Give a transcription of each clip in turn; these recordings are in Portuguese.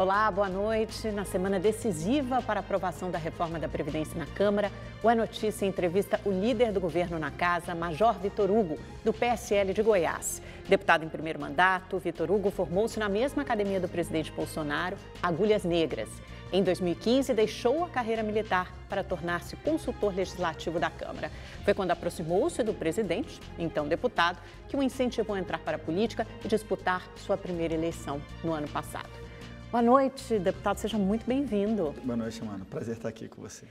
Olá, boa noite. Na semana decisiva para a aprovação da reforma da Previdência na Câmara, o É Notícia entrevista o líder do governo na casa, Major Vitor Hugo, do PSL de Goiás. Deputado em primeiro mandato, Vitor Hugo formou-se na mesma academia do presidente Bolsonaro, Agulhas Negras. Em 2015, deixou a carreira militar para tornar-se consultor legislativo da Câmara. Foi quando aproximou-se do presidente, então deputado, que o incentivou a entrar para a política e disputar sua primeira eleição no ano passado. Boa noite, deputado. Seja muito bem-vindo. Boa noite, mano. Prazer estar aqui com você.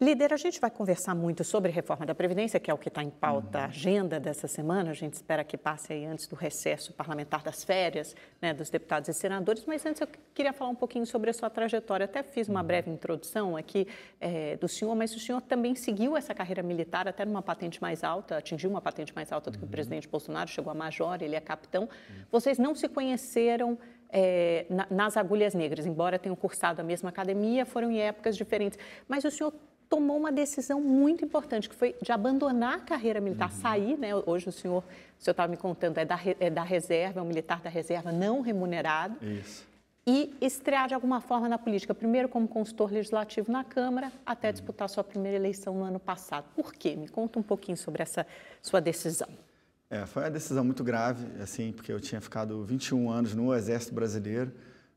Líder, a gente vai conversar muito sobre reforma da Previdência, que é o que está em pauta uhum. a agenda dessa semana. A gente espera que passe aí antes do recesso parlamentar das férias né, dos deputados e senadores. Mas antes eu queria falar um pouquinho sobre a sua trajetória. Até fiz uma uhum. breve introdução aqui é, do senhor, mas o senhor também seguiu essa carreira militar até numa patente mais alta, atingiu uma patente mais alta do que o uhum. presidente Bolsonaro, chegou a major, ele é capitão. Uhum. Vocês não se conheceram é, na, nas agulhas negras, embora tenham cursado a mesma academia, foram em épocas diferentes. Mas o senhor tomou uma decisão muito importante, que foi de abandonar a carreira militar, uhum. sair, né? Hoje o senhor, o senhor estava tá me contando, é da, é da reserva, é um militar da reserva não remunerado. Isso. E estrear de alguma forma na política, primeiro como consultor legislativo na Câmara, até uhum. disputar sua primeira eleição no ano passado. Por quê? Me conta um pouquinho sobre essa sua decisão. É, foi uma decisão muito grave, assim, porque eu tinha ficado 21 anos no Exército Brasileiro,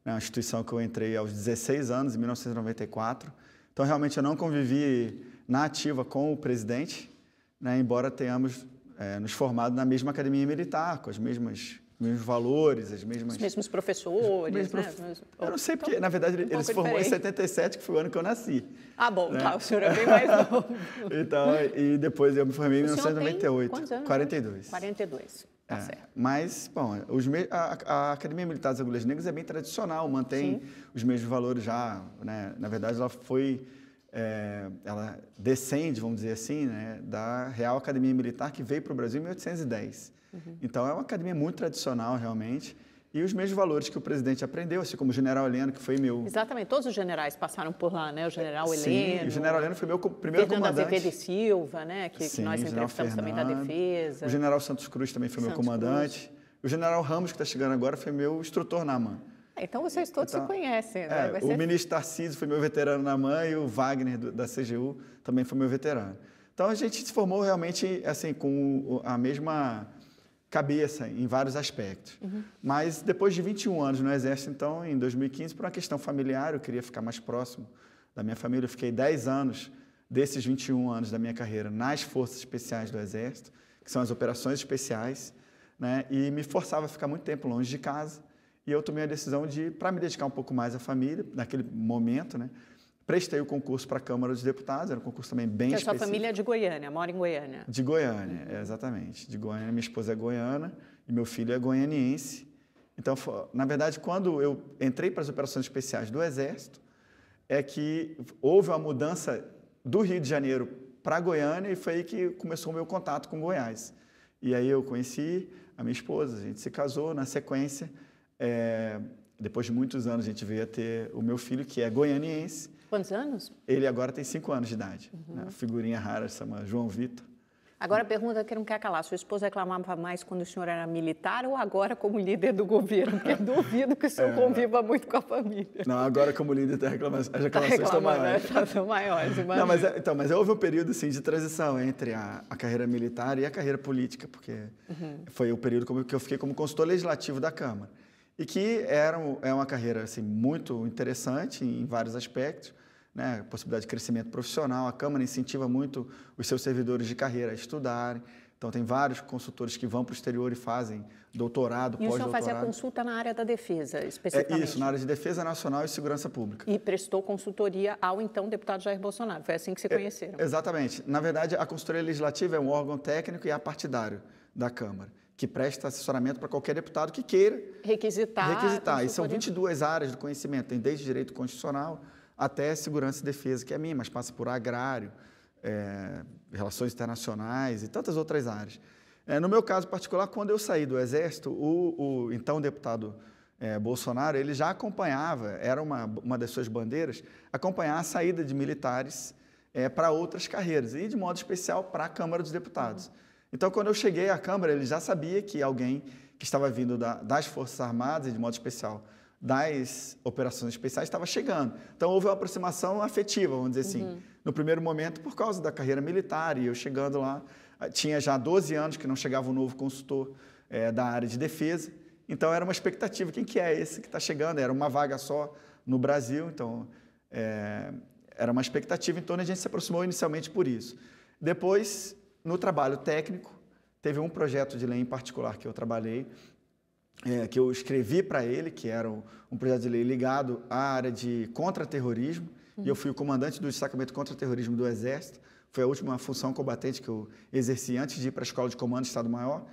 né, uma instituição que eu entrei aos 16 anos, em 1994. Então, realmente, eu não convivi na ativa com o presidente, né, embora tenhamos é, nos formado na mesma academia militar, com as mesmas mesmos valores, as mesmas... Os mesmos professores, os mesmos né? prof... né? Eu não oh, sei, porque, tá na verdade, um ele, se formou diferente. em 77, que foi o ano que eu nasci. Ah, bom, né? tá, o senhor é bem mais novo. então, e depois eu me formei em 1998. Quantos anos? 42. 42. Tá é, certo. Mas, bom, os me... a, a Academia Militar das Agulhas Negras é bem tradicional, mantém Sim. os mesmos valores já, né? Na verdade, ela foi... É, ela descende, vamos dizer assim, né, da Real Academia Militar que veio para o Brasil em 1810. Uhum. Então, é uma academia muito tradicional, realmente. E os mesmos valores que o presidente aprendeu, assim como o general Heleno, que foi meu. Exatamente, todos os generais passaram por lá, né? O general Heleno. Sim, o general Heleno foi meu primeiro Fernando comandante. Fernando Azevedo Silva, né? Que, Sim, que nós entrevistamos Fernando, também da defesa. O general Santos Cruz também foi Santos meu comandante. Cruz. O general Ramos, que está chegando agora, foi meu instrutor na AMAN. Ah, então vocês todos então, se conhecem, é, né? É, ser... O ministro Tarcísio foi meu veterano na AMAN e o Wagner do, da CGU também foi meu veterano. Então a gente se formou realmente assim com a mesma cabeça em vários aspectos. Uhum. Mas depois de 21 anos no Exército, então, em 2015, por uma questão familiar, eu queria ficar mais próximo da minha família. Eu fiquei 10 anos desses 21 anos da minha carreira nas Forças Especiais do Exército, que são as operações especiais, né? e me forçava a ficar muito tempo longe de casa. E eu tomei a decisão de, para me dedicar um pouco mais à família, naquele momento, né? Prestei o concurso para a Câmara dos Deputados, era um concurso também bem que específico. a sua família é de Goiânia, mora em Goiânia. De Goiânia, uhum. é, exatamente. De Goiânia, minha esposa é goiana e meu filho é goianiense. Então, na verdade, quando eu entrei para as operações especiais do Exército, é que houve uma mudança do Rio de Janeiro para Goiânia e foi aí que começou o meu contato com Goiás. E aí eu conheci a minha esposa, a gente se casou, na sequência... É, depois de muitos anos a gente veio a ter o meu filho, que é goianiense, Quantos anos? Ele agora tem cinco anos de idade. Uhum. Né? Figurinha rara, chama João Vitor. Agora a pergunta que não quer calar. Sua esposa reclamava mais quando o senhor era militar ou agora como líder do governo? Porque duvido que o senhor é... conviva muito com a família. Não, agora como líder tá reclama... as tá reclamações né? tá estão maiores. Estão maiores, Não, mas, é, então, mas é, houve um período assim, de transição entre a, a carreira militar e a carreira política, porque uhum. foi o período como, que eu fiquei como consultor legislativo da Câmara. E que era, é uma carreira assim, muito interessante em vários aspectos, né, possibilidade de crescimento profissional. A Câmara incentiva muito os seus servidores de carreira a estudarem. Então, tem vários consultores que vão para o exterior e fazem doutorado, pós-doutorado. E o senhor fazia consulta na área da defesa, é, especificamente? É isso, na área de defesa nacional e segurança pública. E prestou consultoria ao então deputado Jair Bolsonaro. Foi assim que se é, conheceram. É, exatamente. Na verdade, a consultoria legislativa é um órgão técnico e apartidário da Câmara que presta assessoramento para qualquer deputado que queira requisitar. Requisitar. E são 22 áreas do conhecimento, tem desde direito constitucional até segurança e defesa, que é minha, mas passa por agrário, é, relações internacionais e tantas outras áreas. É, no meu caso particular, quando eu saí do Exército, o, o então deputado é, Bolsonaro ele já acompanhava, era uma, uma das suas bandeiras, acompanhar a saída de militares é, para outras carreiras, e de modo especial para a Câmara dos Deputados. Então, quando eu cheguei à Câmara, ele já sabia que alguém que estava vindo da, das Forças Armadas, e de modo especial das operações especiais estava chegando. Então houve uma aproximação afetiva, vamos dizer assim, uhum. no primeiro momento por causa da carreira militar e eu chegando lá, ah, tinha já 12 anos que não chegava um novo consultor é, da área de defesa, então era uma expectativa, quem que é esse que está chegando? Era uma vaga só no Brasil, então é, era uma expectativa, então a gente se aproximou inicialmente por isso. Depois, no trabalho técnico, teve um projeto de lei em particular que eu trabalhei, é, que eu escrevi para ele, que era um, um, projeto de lei ligado à área de contra-terrorismo, uhum. e eu fui o comandante do destacamento contra-terrorismo do Exército, foi a última função combatente que eu exerci antes de ir para a Escola de Comando Estado-Maior,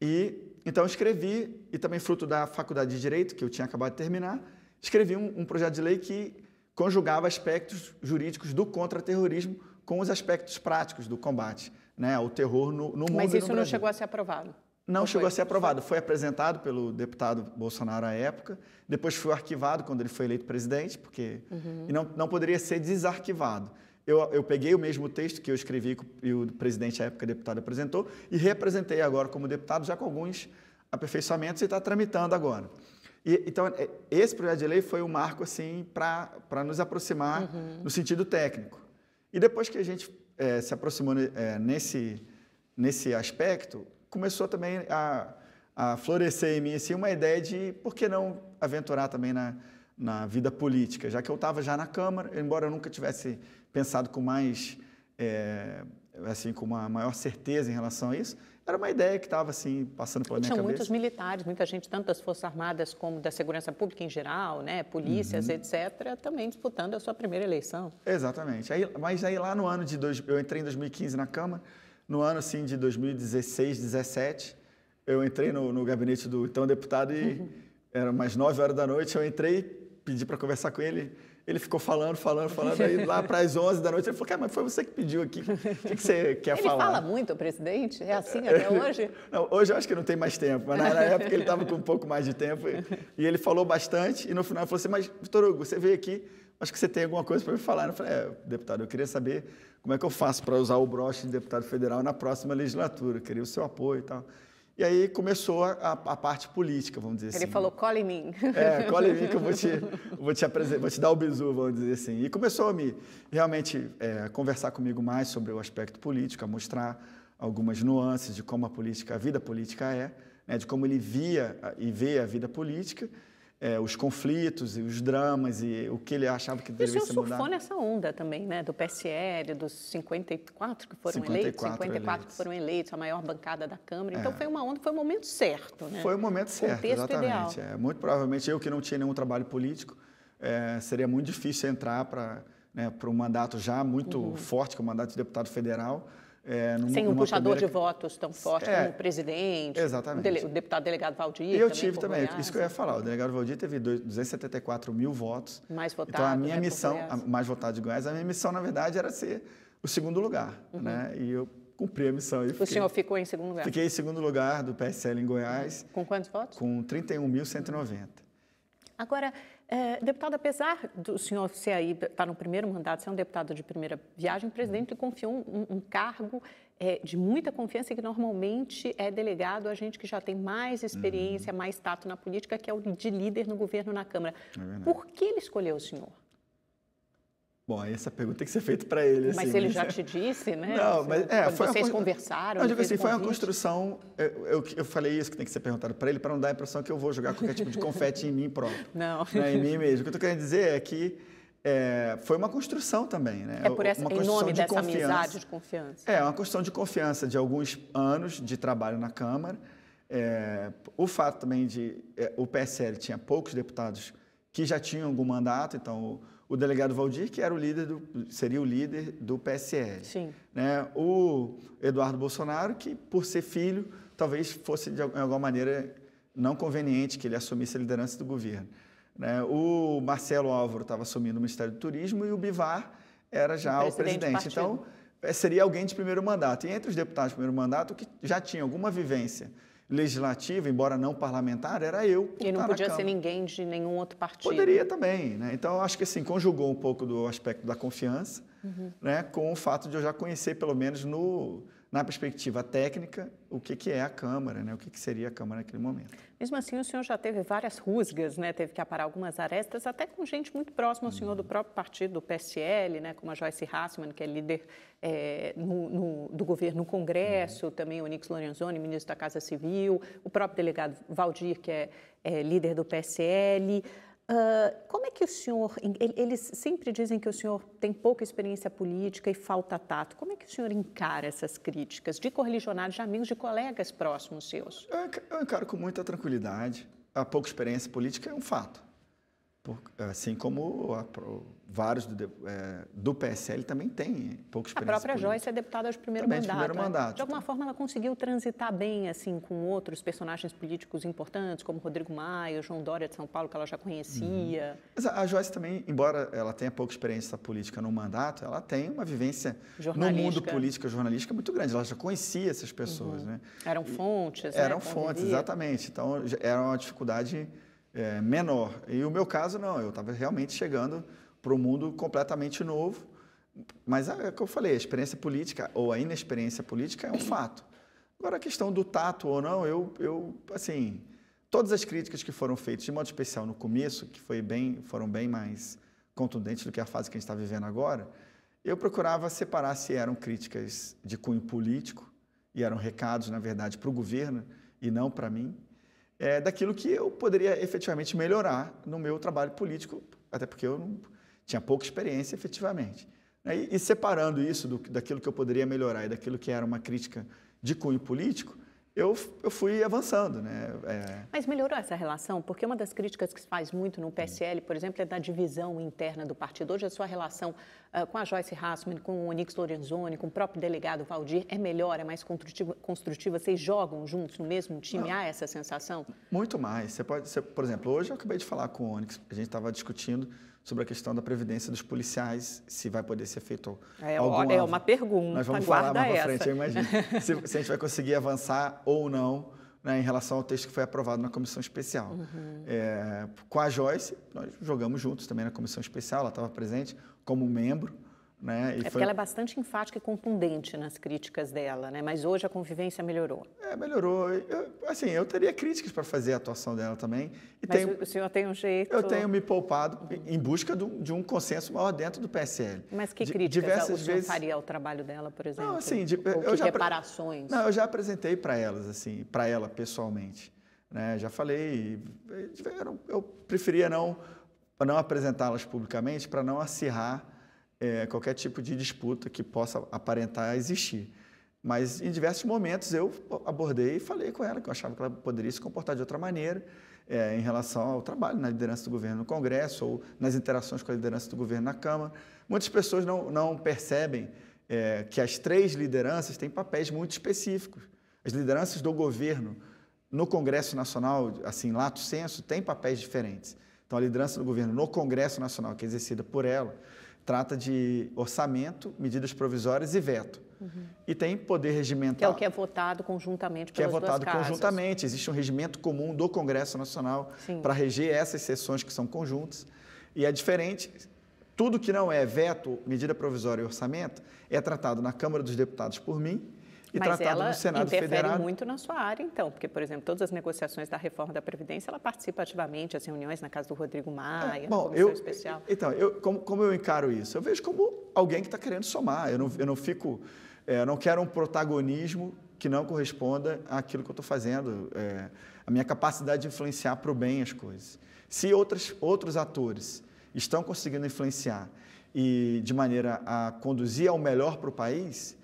e então escrevi, e também fruto da Faculdade de Direito, que eu tinha acabado de terminar, escrevi um, um projeto de lei que conjugava aspectos jurídicos do contra-terrorismo com os aspectos práticos do combate né, ao terror no, no mundo. Mas isso não Brasil. chegou a ser aprovado? Não, chegou foi? a ser aprovado. Foi apresentado pelo deputado Bolsonaro à época, depois foi arquivado quando ele foi eleito presidente, porque uhum. e não, não poderia ser desarquivado. Eu, eu peguei o mesmo texto que eu escrevi e o presidente à época deputado apresentou e representei agora como deputado, já com alguns aperfeiçoamentos e está tramitando agora. E, então, é, esse projeto de lei foi um marco assim para nos aproximar uhum. no sentido técnico. E depois que a gente é, se aproximou né, é, nesse, nesse aspecto, começou também a, a florescer em mim assim, uma ideia de por que não aventurar também na, na vida política, já que eu estava já na Câmara, embora eu nunca tivesse pensado com mais, é, assim, com uma maior certeza em relação a isso, era uma ideia que estava assim passando pela e minha tinha cabeça. muitos militares, muita gente, tanto das Forças Armadas como da Segurança Pública em geral, né, polícias, uhum. etc, também disputando a sua primeira eleição. Exatamente. Aí, mas aí lá no ano de dois, eu entrei em 2015 na Câmara. No ano assim de 2016, 17, eu entrei no, no gabinete do então deputado e uhum. era mais 9 horas da noite, eu entrei, pedi para conversar com ele, ele ficou falando, falando, falando, aí lá para as 11 da noite ele falou, cara, mas foi você que pediu aqui, o que, que você quer ele falar? Ele fala muito, o presidente? É assim é, até hoje? Não, hoje eu acho que não tem mais tempo, mas na, na época ele estava com um pouco mais de tempo e, e, ele falou bastante e no final ele falou assim, mas Vitor Hugo, você veio aqui, acho que você tem alguma coisa para me falar. Eu falei, é, deputado, eu queria saber como é que eu faço para usar o broche de deputado federal na próxima legislatura? Eu queria o seu apoio e tal. E aí começou a, a, parte política, vamos dizer Ele assim. Ele falou, cola em mim. É, cola em mim que eu vou te, vou te apresentar, vou te dar o bizu, vamos dizer assim. E começou a me realmente é, conversar comigo mais sobre o aspecto político, a mostrar algumas nuances de como a política, a vida política é, né, de como ele via e vê a vida política é, os conflitos e os dramas e o que ele achava que é deveria ser mudado. E o surfou nessa onda também, né? Do PSL, dos 54 que foram 54 eleitos, 54 eleitos. que foram eleitos, a maior bancada da Câmara. Então é. foi uma onda, foi o momento certo, né? Foi o momento certo, o exatamente. É, muito provavelmente eu que não tinha nenhum trabalho político, é, seria muito difícil entrar para né, para um mandato já muito uhum. forte, que é o mandato de deputado federal. É, num, Sem um puxador primeira... de votos tão forte é, como o presidente, exatamente. O, dele, o deputado delegado Valdir. Eu também, tive também, Goiás. isso que eu ia falar. O delegado Valdir teve 274 mil votos. Mais votado. Então, a minha né, missão, a mais votado de Goiás, a minha missão, na verdade, era ser o segundo lugar. Uhum. Né? E eu cumpri a missão. E o senhor ficou em segundo lugar? Fiquei em segundo lugar do PSL em Goiás. Com quantos votos? Com 31.190. Agora, é, deputado, apesar do senhor ser aí, estar tá no primeiro mandato, ser um deputado de primeira viagem, o presidente lhe uhum. confiou um, um, um cargo é, de muita confiança que normalmente é delegado a gente que já tem mais experiência, uhum. mais tato na política, que é o de líder no governo na Câmara. É Por que ele escolheu o senhor? Bom, aí essa pergunta tem que ser feita para ele. Mas assim, ele mas né? já te disse, né? Não, mas é, foi vocês uma... conversaram. Não, eu digo tipo assim, foi uma construção. Eu, eu, eu, falei isso que tem que ser perguntado para ele para não dar a impressão que eu vou jogar qualquer tipo de confete em mim próprio. Não. Né, em mim mesmo. O que eu estou querendo dizer é que é, foi uma construção também, né? É por essa, uma em nome de dessa confiança. amizade de confiança. É, uma construção de confiança de alguns anos de trabalho na Câmara. É, o fato também de é, o PSL tinha poucos deputados que já tinham algum mandato, então o delegado Valdir, que era o líder do, seria o líder do PSL. Sim. Né? O Eduardo Bolsonaro, que por ser filho, talvez fosse de alguma maneira não conveniente que ele assumisse a liderança do governo. Né? O Marcelo Álvaro estava assumindo o Ministério do Turismo e o Bivar era já o presidente. O presidente. Então, é, seria alguém de primeiro mandato. E entre os deputados de primeiro mandato que já tinha alguma vivência legislativa, embora não parlamentar, era eu. E não podia ser ninguém de nenhum outro partido. Poderia também, né? Então, acho que assim, conjugou um pouco do aspecto da confiança, uhum. né, com o fato de eu já conhecer, pelo menos no, na perspectiva técnica, o que, que é a Câmara, né? o que, que seria a Câmara naquele momento. Mesmo assim, o senhor já teve várias rusgas, né? teve que aparar algumas arestas, até com gente muito próxima ao senhor do próprio partido, do PSL, né? como a Joyce Hassman, que é líder é, no, no, do governo no Congresso, uhum. também o Nix Lorenzoni, ministro da Casa Civil, o próprio delegado Valdir, que é, é líder do PSL. Ah, como é que o senhor. Eles sempre dizem que o senhor tem pouca experiência política e falta tato. Como é que o senhor encara essas críticas de correligionários, de amigos, de colegas próximos seus? Eu, eu encaro com muita tranquilidade. A pouca experiência política é um fato. Por, assim como a, vários do, é, do, PSL também têm pouca experiência. A própria política. Joyce é deputada de primeiro mandato. De, primeiro né? mandato. de alguma forma, ela conseguiu transitar bem assim com outros personagens políticos importantes, como Rodrigo Maia, João Dória de São Paulo, que ela já conhecia. Uhum. Mas a, a Joyce também, embora ela tenha pouca experiência política no mandato, ela tem uma vivência no mundo político jornalística muito grande. Ela já conhecia essas pessoas. Uhum. Né? Eram fontes. E, né? Eram fontes, vivia. exatamente. Então, era uma dificuldade é, menor. E o meu caso, não. Eu estava realmente chegando para um mundo completamente novo. Mas é o que eu falei, a experiência política ou a inexperiência política é um fato. Agora, a questão do tato ou não, eu, eu assim, todas as críticas que foram feitas, de modo especial no começo, que foi bem, foram bem mais contundentes do que a fase que a gente está vivendo agora, eu procurava separar se eram críticas de cunho político, e eram recados, na verdade, para o governo e não para mim, é, daquilo que eu poderia efetivamente melhorar no meu trabalho político, até porque eu não tinha pouca experiência, efetivamente. Né, e, e separando isso do, daquilo que eu poderia melhorar e daquilo que era uma crítica de cunho político, eu, eu fui avançando. Né? É... Mas melhorou essa relação? Porque uma das críticas que se faz muito no PSL, por exemplo, é da divisão interna do partido. Hoje a sua relação uh, com a Joyce Hassman, com o Onix Lorenzoni, com o próprio delegado Valdir é melhor, é mais construtiva? construtiva. Vocês jogam juntos no mesmo time? Não. Há essa sensação? Muito mais. Você pode, você, por exemplo, hoje eu acabei de falar com o Onix, a gente estava discutindo sobre a questão da previdência dos policiais, se vai poder ser feito é, algum... É uma pergunta, Nós vamos falar mais para frente, eu imagino. se, se, a gente vai conseguir avançar ou não né, em relação ao texto que foi aprovado na comissão especial. Uhum. É, com a Joyce, nós jogamos juntos também na comissão especial, ela estava presente como membro, né? E é porque ela é bastante enfática e contundente nas críticas dela, né? Mas hoje a convivência melhorou. É, melhorou. Eu, assim, eu teria críticas para fazer a atuação dela também. E Mas tenho... o senhor tem um jeito... Eu tenho me poupado em busca do, de um consenso maior dentro do PSL. Mas que críticas Diversas o vezes... faria ao trabalho dela, por exemplo? Não, assim... De... Ou eu já... reparações? Não, eu já apresentei para elas, assim, para ela pessoalmente. Né? Já falei, eu preferia não, não apresentá-las publicamente para não acirrar é, qualquer tipo de disputa que possa aparentar existir. Mas em diversos momentos eu abordei e falei com ela que eu achava que ela poderia se comportar de outra maneira é, em relação ao trabalho na liderança do governo no Congresso ou nas interações com a liderança do governo na Câmara. Muitas pessoas não, não percebem é, que as três lideranças têm papéis muito específicos. As lideranças do governo no Congresso Nacional, assim, lato senso, têm papéis diferentes. Então, a liderança do governo no Congresso Nacional, que é exercida por ela, trata de orçamento, medidas provisórias e veto. Uhum. E tem poder regimental. Que é o que é votado conjuntamente pelas Que é votado conjuntamente. Casas. Existe um regimento comum do Congresso Nacional para reger essas sessões que são conjuntas. E é diferente. Tudo que não é veto, medida provisória e orçamento é tratado na Câmara dos Deputados por mim e Mas tratado ela no Senado interfere muito na sua área, então, porque, por exemplo, todas as negociações da reforma da Previdência, ela participa ativamente, as reuniões na casa do Rodrigo Maia, é, bom, eu, especial. Então, eu, como, como eu encaro isso? Eu vejo como alguém que está querendo somar, eu não, eu não fico, é, eu não quero um protagonismo que não corresponda àquilo que eu estou fazendo, é, a minha capacidade de influenciar para o bem as coisas. Se outros outros atores estão conseguindo influenciar e de maneira a conduzir ao melhor para o país,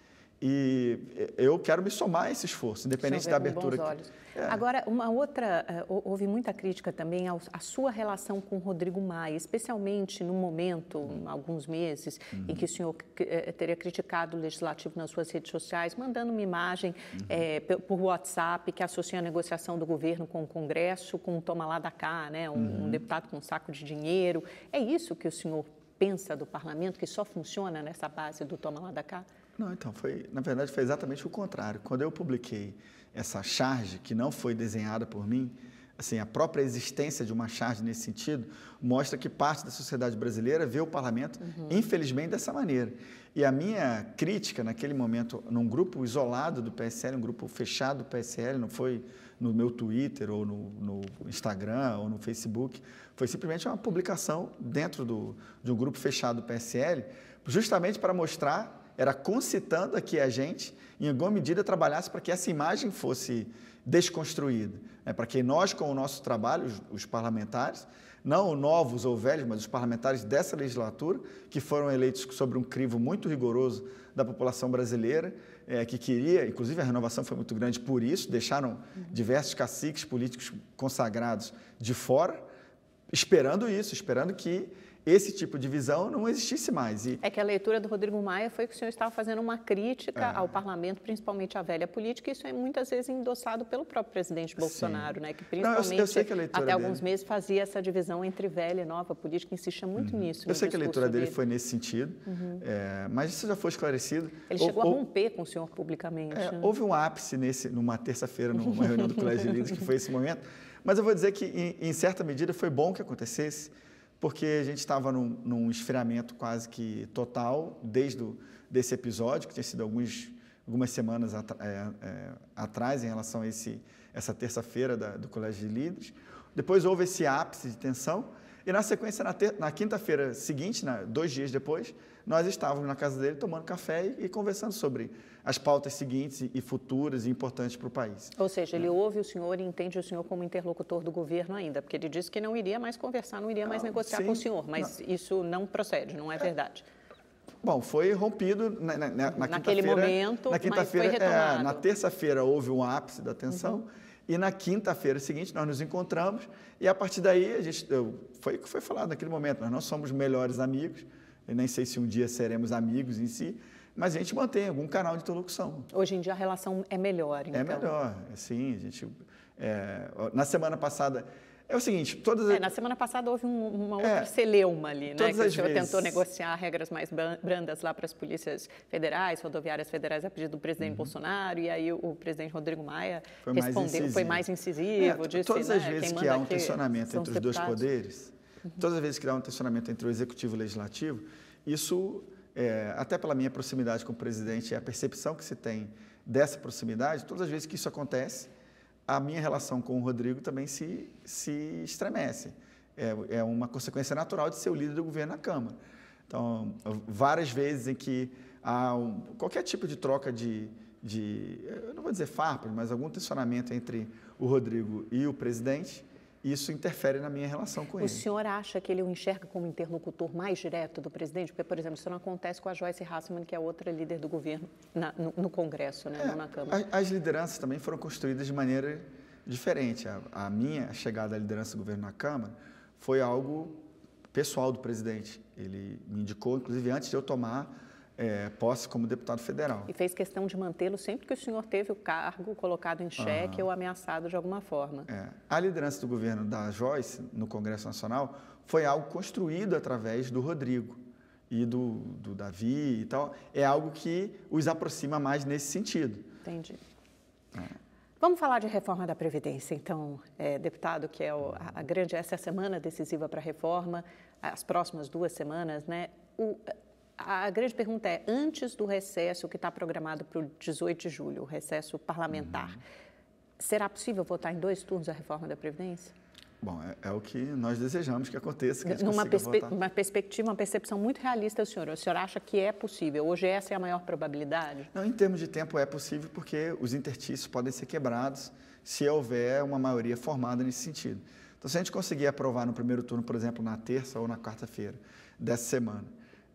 e eu quero me somar a esse esforço, independente da abertura. Com bons que... É. Agora, uma outra, eh, houve muita crítica também à sua relação com Rodrigo Maia, especialmente no momento, hum. alguns meses, em que o uhum. senhor eh, teria criticado o legislativo nas suas redes sociais, mandando uma imagem é, por WhatsApp que associa a negociação do governo com o Congresso, com o toma lá da cá, né? um, um uhum. deputado com um saco de dinheiro. É isso que o senhor pensa do parlamento, que só funciona nessa base do toma lá da cá? Não, então, foi, na verdade, foi exatamente o contrário. Quando eu publiquei essa charge, que não foi desenhada por mim, assim, a própria existência de uma charge nesse sentido mostra que parte da sociedade brasileira vê o parlamento, uhum. infelizmente, dessa maneira. E a minha crítica naquele momento, num grupo isolado do PSL, um grupo fechado do PSL, não foi no meu Twitter ou no, no Instagram ou no Facebook, foi simplesmente uma publicação dentro do, de um grupo fechado do PSL, justamente para mostrar era concitando a que a gente, em alguma medida, trabalhasse para que essa imagem fosse desconstruída, né? para que nós, com o nosso trabalho, os, os parlamentares, não novos ou velhos, mas os parlamentares dessa legislatura, que foram eleitos sobre um crivo muito rigoroso da população brasileira, é, que queria, inclusive a renovação foi muito grande por isso, deixaram diversos caciques políticos consagrados de fora, esperando isso, esperando que esse tipo de visão não existisse mais. E... É que a leitura do Rodrigo Maia foi que o senhor estava fazendo uma crítica é. ao parlamento, principalmente à velha política, e isso é muitas vezes endossado pelo próprio presidente Bolsonaro, né? que principalmente não, eu, eu que até dele... alguns meses fazia essa divisão entre velha e nova política, insistia muito uhum. nisso. Eu sei que a leitura dele, dele, foi nesse sentido, uhum. é, mas isso já foi esclarecido. Ele chegou ou... a romper com o senhor publicamente. É, né? Houve um ápice nesse, numa terça-feira, numa reunião do Colégio de Líderes, que foi esse momento, mas eu vou dizer que, em, em certa medida, foi bom que acontecesse, porque a gente estava num, num, esfriamento quase que total desde esse desse episódio, que tinha sido alguns, algumas semanas é, é, atrás em relação a esse, essa terça-feira do Colégio de Líderes. Depois houve esse ápice de tensão, e na sequência, na, na quinta-feira seguinte, na, dois dias depois, nós estávamos na casa dele tomando café e, e conversando sobre as pautas seguintes e, futuras e importantes para o país. Ou seja, ele é. ouve o senhor e entende o senhor como interlocutor do governo ainda, porque ele disse que não iria mais conversar, não iria mais ah, negociar sim, com o senhor, mas não. isso não procede, não é, é. verdade. É. Bom, foi rompido na, na, na, na naquele momento, na quinta-feira, é, na terça-feira houve um ápice da tensão uhum. e na quinta-feira seguinte nós nos encontramos e a partir daí a gente eu, foi o que foi falado naquele momento. Nós não somos melhores amigos, eu nem sei se um dia seremos amigos em si, mas a gente mantém algum canal de interlocução. Hoje em dia a relação é melhor, é então. É melhor, sim. A gente, é, na semana passada, é o seguinte, todas. É, na semana passada houve um, uma é, outra é, celeuma ali, né? Todas que o senhor vezes. tentou negociar regras mais brandas lá para as polícias federais, rodoviárias federais, a pedido do presidente uhum. Bolsonaro, e aí o, presidente Rodrigo Maia foi respondeu, mais foi mais incisivo, é, disse. Todas as né, vezes que há um tensionamento entre os dois poderes, Todas as vezes que dá um tensionamento entre o executivo e o legislativo, isso, é, até pela minha proximidade com o presidente e a percepção que se tem dessa proximidade, todas as vezes que isso acontece, a minha relação com o Rodrigo também se, se estremece. É, é uma consequência natural de ser o líder do governo na Câmara. Então, várias vezes em que há um, qualquer tipo de troca de, de, eu não vou dizer farpa, mas algum tensionamento entre o Rodrigo e o presidente, isso interfere na minha relação com o ele. O senhor acha que ele o enxerga como interlocutor mais direto do presidente? Porque, por exemplo, isso não acontece com a Joyce Hasselman, que é outra líder do governo na, no, no, Congresso, né? É, não na Câmara. As, as lideranças também foram construídas de maneira diferente. A, a minha chegada à liderança do governo na Câmara foi algo pessoal do presidente. Ele me indicou, inclusive, antes de eu tomar é, posse como deputado federal. E fez questão de mantê-lo sempre que o senhor teve o cargo colocado em xeque uhum. ou ameaçado de alguma forma. É. A liderança do governo da Joyce no Congresso Nacional foi algo construído através do Rodrigo e do, do Davi e tal. É algo que os aproxima mais nesse sentido. Entendi. É. Vamos falar de reforma da Previdência, então, é, deputado, que é o, a, a grande, essa é a semana decisiva para a reforma, as próximas duas semanas, né? O, a grande pergunta é: antes do recesso que está programado para o 18 de julho, o recesso parlamentar, uhum. será possível votar em dois turnos a reforma da Previdência? Bom, é, é, o que nós desejamos que aconteça. Que Numa perspe votar. uma perspectiva, uma percepção muito realista, senhor. O senhor acha que é possível? Hoje essa é a maior probabilidade? Não, em termos de tempo é possível porque os intertícios podem ser quebrados se houver uma maioria formada nesse sentido. Então, se a gente conseguir aprovar no primeiro turno, por exemplo, na terça ou na quarta-feira dessa semana,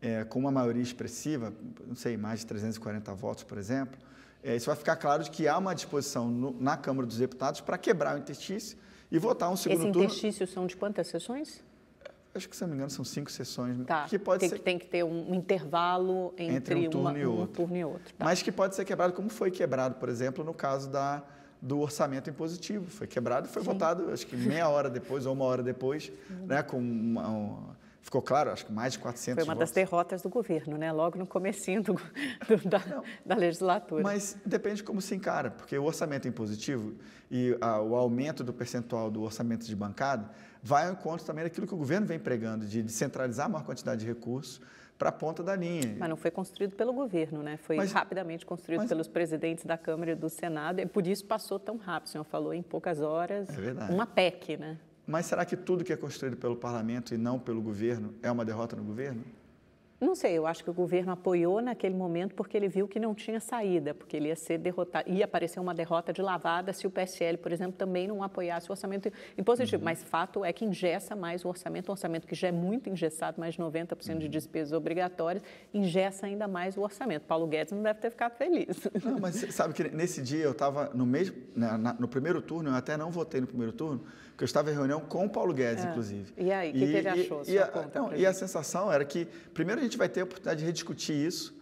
é, com uma maioria expressiva, não sei, mais de 340 votos, por exemplo, é, isso vai ficar claro de que há uma disposição no, na Câmara dos Deputados para quebrar o interstício e votar um segundo Esse turno. Esse interstício são de quantas sessões? É, acho que, se não me engano, são cinco sessões. Tá. Que pode tem, ser... que, tem que ter um intervalo entre, entre um, turno uma, e outro. Um turno e outro tá. Mas que pode ser quebrado, como foi quebrado, por exemplo, no caso da, do orçamento impositivo. Foi quebrado e foi Sim. votado, acho que meia hora depois ou uma hora depois, né, com uma, uma Ficou claro? Acho que mais de 400 Foi uma votos. das derrotas do governo, né? logo no comecinho do, do, da, da, legislatura. Mas depende de como se encara, porque o orçamento é impositivo e a, o aumento do percentual do orçamento de bancada vai ao encontro também daquilo que o governo vem pregando, de descentralizar a maior quantidade de recursos, para a ponta da linha. Mas não foi construído pelo governo, né? Foi mas, rapidamente construído mas, pelos presidentes da Câmara e do Senado, e por isso passou tão rápido. O senhor falou em poucas horas. É Uma PEC, né? Mas será que tudo que é construído pelo parlamento e não pelo governo é uma derrota no governo? Não sei, eu acho que o governo apoiou naquele momento porque ele viu que não tinha saída, porque ele ia ser derrotado, ia aparecer uma derrota de lavada se o PSL, por exemplo, também não apoiasse o orçamento impositivo. Uhum. Mas fato é que ingessa mais o orçamento, um orçamento que já é muito engessado, mais de 90% de uhum. despesas obrigatórias, ingessa ainda mais o orçamento. Paulo Guedes não deve ter ficado feliz. Não, mas sabe que nesse dia eu estava no mesmo, na, né, na, no primeiro turno, eu até não votei no primeiro turno, porque eu estava em reunião com o Paulo Guedes, é. inclusive. E aí, o que, que, ele achou? E, e, a, não, e a sensação era que, primeiro, a gente gente vai ter a oportunidade de rediscutir isso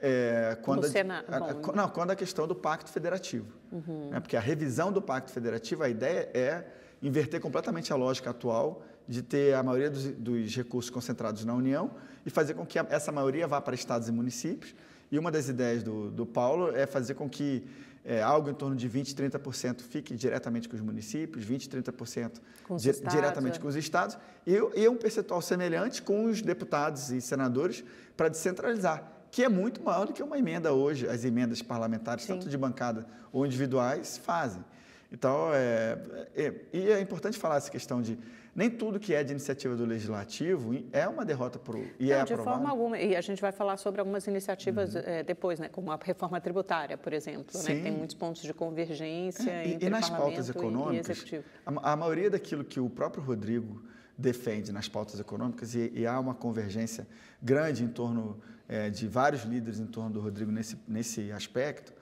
é, quando, a, a, né? não, quando a questão do Pacto Federativo. Uhum. Né? Porque a revisão do Pacto Federativo, a ideia é inverter completamente a lógica atual de ter a maioria dos, dos recursos concentrados na União e fazer com que a, essa maioria vá para estados e municípios. E uma das ideias do, do Paulo é fazer com que é, algo em torno de 20%, 30% fique diretamente com os municípios, 20%, 30% com di estados, diretamente é. com os estados, e, e um percentual semelhante com os deputados e senadores para descentralizar que é muito maior do que uma emenda hoje, as emendas parlamentares, Sim. tanto de bancada ou individuais, fazem. Então, é, é, e é importante falar essa questão de nem tudo que é de iniciativa do legislativo é uma derrota para o. E Não, é de forma alguma. E a gente vai falar sobre algumas iniciativas uhum. é, depois, né, como a reforma tributária, por exemplo, né, que tem muitos pontos de convergência. É, entre e, e nas pautas econômicas, a, a, maioria daquilo que o próprio Rodrigo defende nas pautas econômicas, e, e há uma convergência grande em torno é, de vários líderes em torno do Rodrigo nesse, nesse aspecto,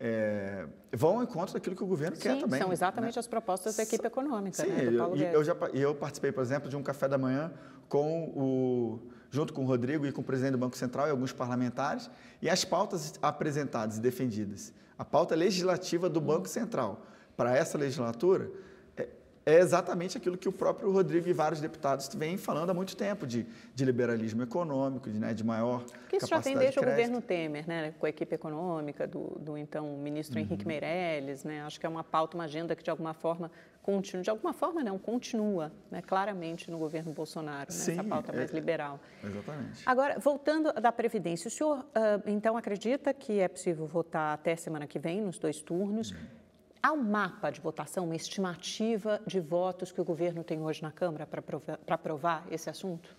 é, vão ao encontro daquilo que o governo Sim, quer também. São exatamente né? as propostas da equipe econômica. Sim, né, eu, eu, eu participei, por exemplo, de um café da manhã com o, junto com o Rodrigo e com o presidente do Banco Central e alguns parlamentares, e as pautas apresentadas e defendidas. A pauta legislativa do Banco Central para essa legislatura é exatamente aquilo que o próprio Rodrigo e vários deputados vêm falando há muito tempo, de, de liberalismo econômico, de, né, de maior Que isso já vem desde o governo Temer, né, com a equipe econômica do, do então ministro uhum. Henrique Meirelles. Né, acho que é uma pauta, uma agenda que de alguma forma continua, de alguma forma não, continua né, claramente no governo Bolsonaro, né, Sim, essa pauta mais é, é, liberal. Exatamente. Agora, voltando da Previdência, o senhor ah, então acredita que é possível votar até semana que vem, nos dois turnos? Uhum há um mapa de votação, uma estimativa de votos que o governo tem hoje na Câmara para aprovar, para esse assunto?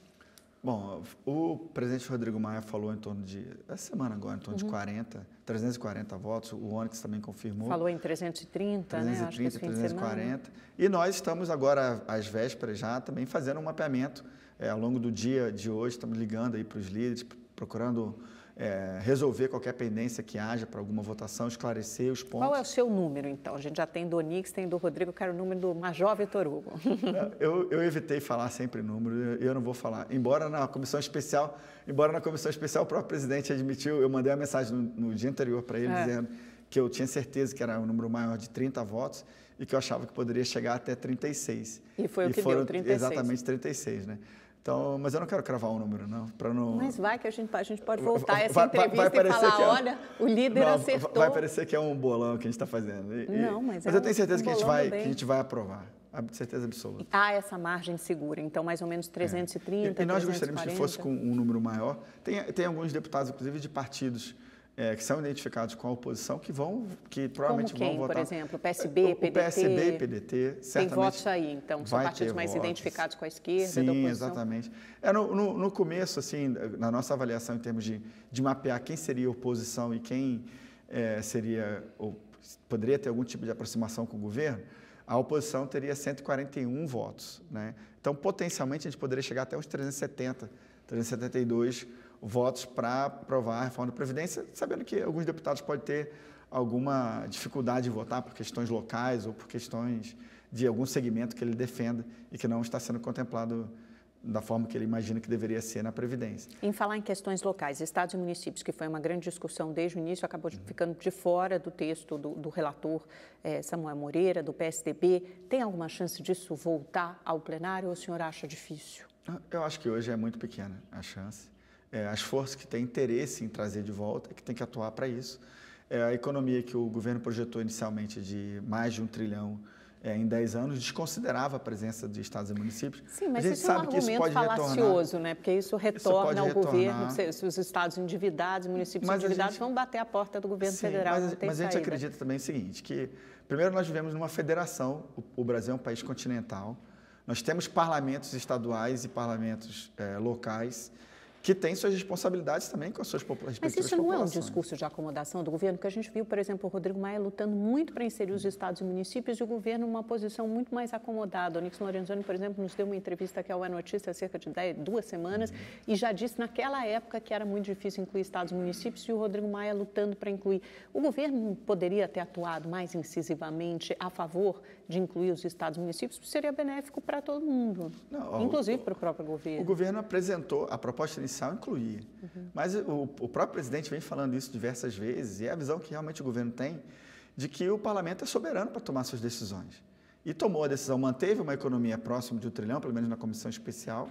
Bom, o presidente Rodrigo Maia falou em torno de, essa semana agora, em torno uhum. de 40, 340 votos, o Onyx também confirmou. Falou em 330, 330 né? Acho 340. E nós estamos agora, às vésperas já, também fazendo um mapeamento é, ao longo do dia de hoje, estamos ligando aí para os líderes, procurando é, resolver qualquer pendência que haja para alguma votação, esclarecer os pontos. Qual é o seu número, então? A gente já tem do Onix, tem do Rodrigo, eu quero o número do Major Vitor Hugo. eu, eu evitei falar sempre número, eu, não vou falar. Embora na comissão especial, embora na comissão especial o próprio presidente admitiu, eu mandei uma mensagem no, no dia anterior para ele é. dizendo que eu tinha certeza que era um número maior de 30 votos e que eu achava que poderia chegar até 36. E foi o e que foram, deu, 36. Exatamente 36, né? Então, mas eu não quero cravar um número, não, para não. Mas vai que a gente, a gente pode voltar vai, essa entrevista vai, vai e falar, é, olha, o líder não, acertou. Vai parecer que é um bolão que a gente está fazendo. E, não, mas, mas é eu tenho certeza um que, a gente vai, que a gente vai aprovar. A certeza absoluta. Há tá essa margem segura, então mais ou menos 330, é. e, e nós 340. gostaríamos que fosse com um número maior. Tem, tem alguns deputados, inclusive, de partidos é, que são identificados com a oposição, que vão, que provavelmente Como quem, vão votar. por exemplo, PSB, PDT. O PSB, PDT, certamente. Tem votos aí, então, são partidos mais votos. identificados com a esquerda, Sim, da oposição. exatamente. É, no, no, no, começo, assim, na nossa avaliação em termos de, de mapear quem seria oposição e quem é, seria, ou poderia ter algum tipo de aproximação com o governo, a oposição teria 141 votos, né? Então, potencialmente, a gente poderia chegar até os 370, 372 votos votos para aprovar a reforma da Previdência, sabendo que alguns deputados podem ter alguma dificuldade em votar por questões locais ou por questões de algum segmento que ele defenda e que não está sendo contemplado da forma que ele imagina que deveria ser na Previdência. Em falar em questões locais, estados e municípios, que foi uma grande discussão desde o início, acabou uhum. ficando de fora do texto do, do relator eh, Samuel Moreira, do PSDB. Tem alguma chance disso voltar ao plenário ou o senhor acha difícil? Ah, eu acho que hoje é muito pequena a chance é, as forças que têm interesse em trazer de volta, que tem que atuar para isso. É, a economia que o governo projetou inicialmente de mais de um trilhão é, em 10 anos desconsiderava a presença de estados e municípios. Sim, mas a gente isso é um argumento falacioso, né? Porque isso retorna isso ao governo, se, se, os estados endividados, municípios mas endividados gente... vão bater a porta do governo Sim, federal. Mas, mas a gente acredita também o seguinte, que primeiro nós vivemos numa federação, o, o Brasil é um país continental, nós temos parlamentos estaduais e parlamentos é, locais, que tem suas responsabilidades também com as suas populações. Mas isso não é um discurso de acomodação do governo, que a gente viu, por exemplo, o Rodrigo Maia lutando muito para inserir os estados e municípios e o governo numa posição muito mais acomodada. O Nixon Lorenzoni, por exemplo, nos deu uma entrevista que é a Ué Notícia há cerca de dez, duas semanas uhum. e já disse naquela época que era muito difícil incluir estados e municípios e o Rodrigo Maia lutando para incluir. O governo poderia ter atuado mais incisivamente a favor de incluir os estados e municípios seria benéfico para todo mundo, Não, inclusive o, para o próprio governo. O governo apresentou, a proposta inicial incluía, uhum. mas o, o próprio presidente vem falando isso diversas vezes e é a visão que realmente o governo tem de que o parlamento é soberano para tomar suas decisões. E tomou a decisão, manteve uma economia próxima de um trilhão, pelo menos na comissão especial,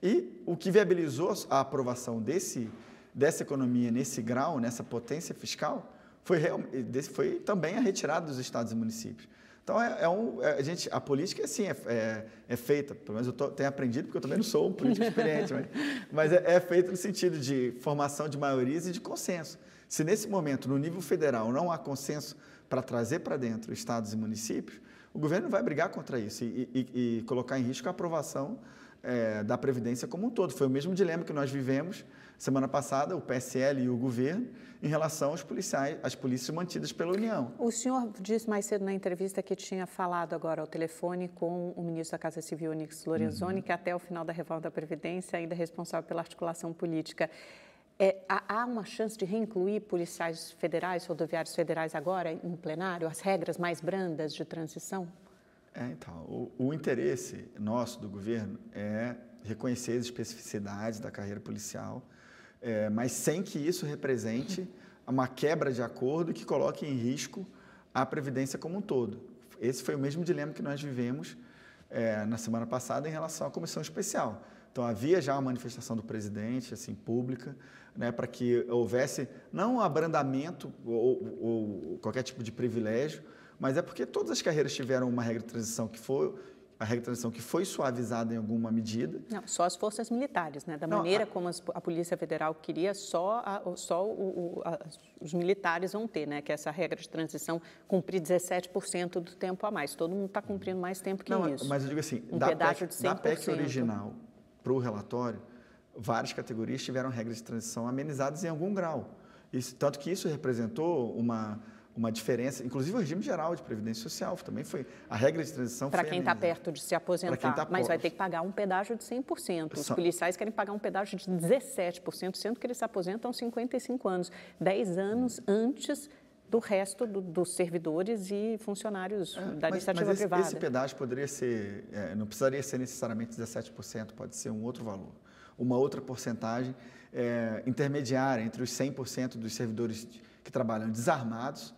e o que viabilizou a aprovação desse, dessa economia nesse grau, nessa potência fiscal, foi, foi também a retirada dos estados e municípios. Então, é, é um, é, a, gente, a política, é assim, é, é, é feita, pelo menos eu tô, tenho aprendido, porque eu também não sou um político experiente, mas, mas é, é feita no sentido de formação de maiorias e de consenso. Se nesse momento, no nível federal, não há consenso para trazer para dentro estados e municípios, o governo vai brigar contra isso e, e, e colocar em risco a aprovação da Previdência como um todo. Foi o mesmo dilema que nós vivemos semana passada, o PSL e o governo, em relação aos policiais, às polícias mantidas pela União. O senhor disse mais cedo na entrevista que tinha falado agora ao telefone com o ministro da Casa Civil, Onyx Lorenzoni, uhum. que até o final da reforma da Previdência ainda é responsável pela articulação política. É, há uma chance de reincluir policiais federais, rodoviários federais agora em plenário, as regras mais brandas de transição? É, então, o, o interesse nosso do governo é reconhecer as especificidades da carreira policial, é, mas sem que isso represente uma quebra de acordo que coloque em risco a Previdência como um todo. Esse foi o mesmo dilema que nós vivemos é, na semana passada em relação à comissão especial. Então havia já uma manifestação do presidente, assim, pública, né, para que houvesse não um abrandamento ou, ou, qualquer tipo de privilégio, mas é porque todas as carreiras tiveram uma regra de transição que foi, a regra de transição que foi suavizada em alguma medida. Não, só as forças militares, né? Da Não, maneira a... como as, a Polícia Federal queria, só, a, só o, o, a, os militares vão ter, né? Que essa regra de transição cumprir 17% do tempo a mais. Todo mundo está cumprindo mais tempo que Não, isso. Mas eu digo assim, um da, PEC, da PEC original para o relatório, várias categorias tiveram regras de transição amenizadas em algum grau. Isso, tanto que isso representou uma uma diferença, inclusive o regime geral de previdência social também foi, a regra de transição Para quem está perto de se aposentar, tá mas vai ter que pagar um pedágio de 100%. Os policiais querem pagar um pedágio de 17%, sendo que eles se aposentam aos 55 anos, 10 anos hum. antes do resto do, dos servidores e funcionários é, da mas, iniciativa mas esse, privada. Esse pedágio poderia ser, é, não precisaria ser necessariamente 17%, pode ser um outro valor, uma outra porcentagem é, intermediária entre os 100% dos servidores que trabalham desarmados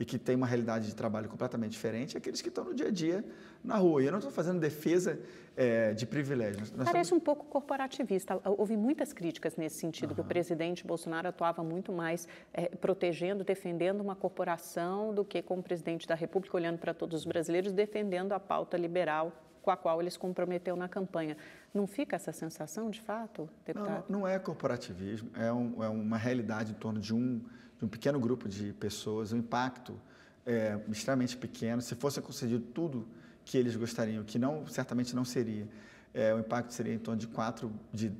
e que tem uma realidade de trabalho completamente diferente, aqueles que estão no dia a dia na rua. E eu não estou fazendo defesa é, de privilégios. Nós Parece estamos... um pouco corporativista. Houve muitas críticas nesse sentido, uhum. que o presidente Bolsonaro atuava muito mais é, protegendo, defendendo uma corporação do que como presidente da República, olhando para todos os brasileiros, defendendo a pauta liberal com a qual ele se comprometeu na campanha. Não fica essa sensação, de fato, deputado? Não, não é corporativismo, é, um, é, uma realidade em torno de um, de um pequeno grupo de pessoas, o um impacto é extremamente pequeno. Se fosse concedido tudo que eles gostariam, que não certamente não seria, é, o impacto seria em torno de quatro, de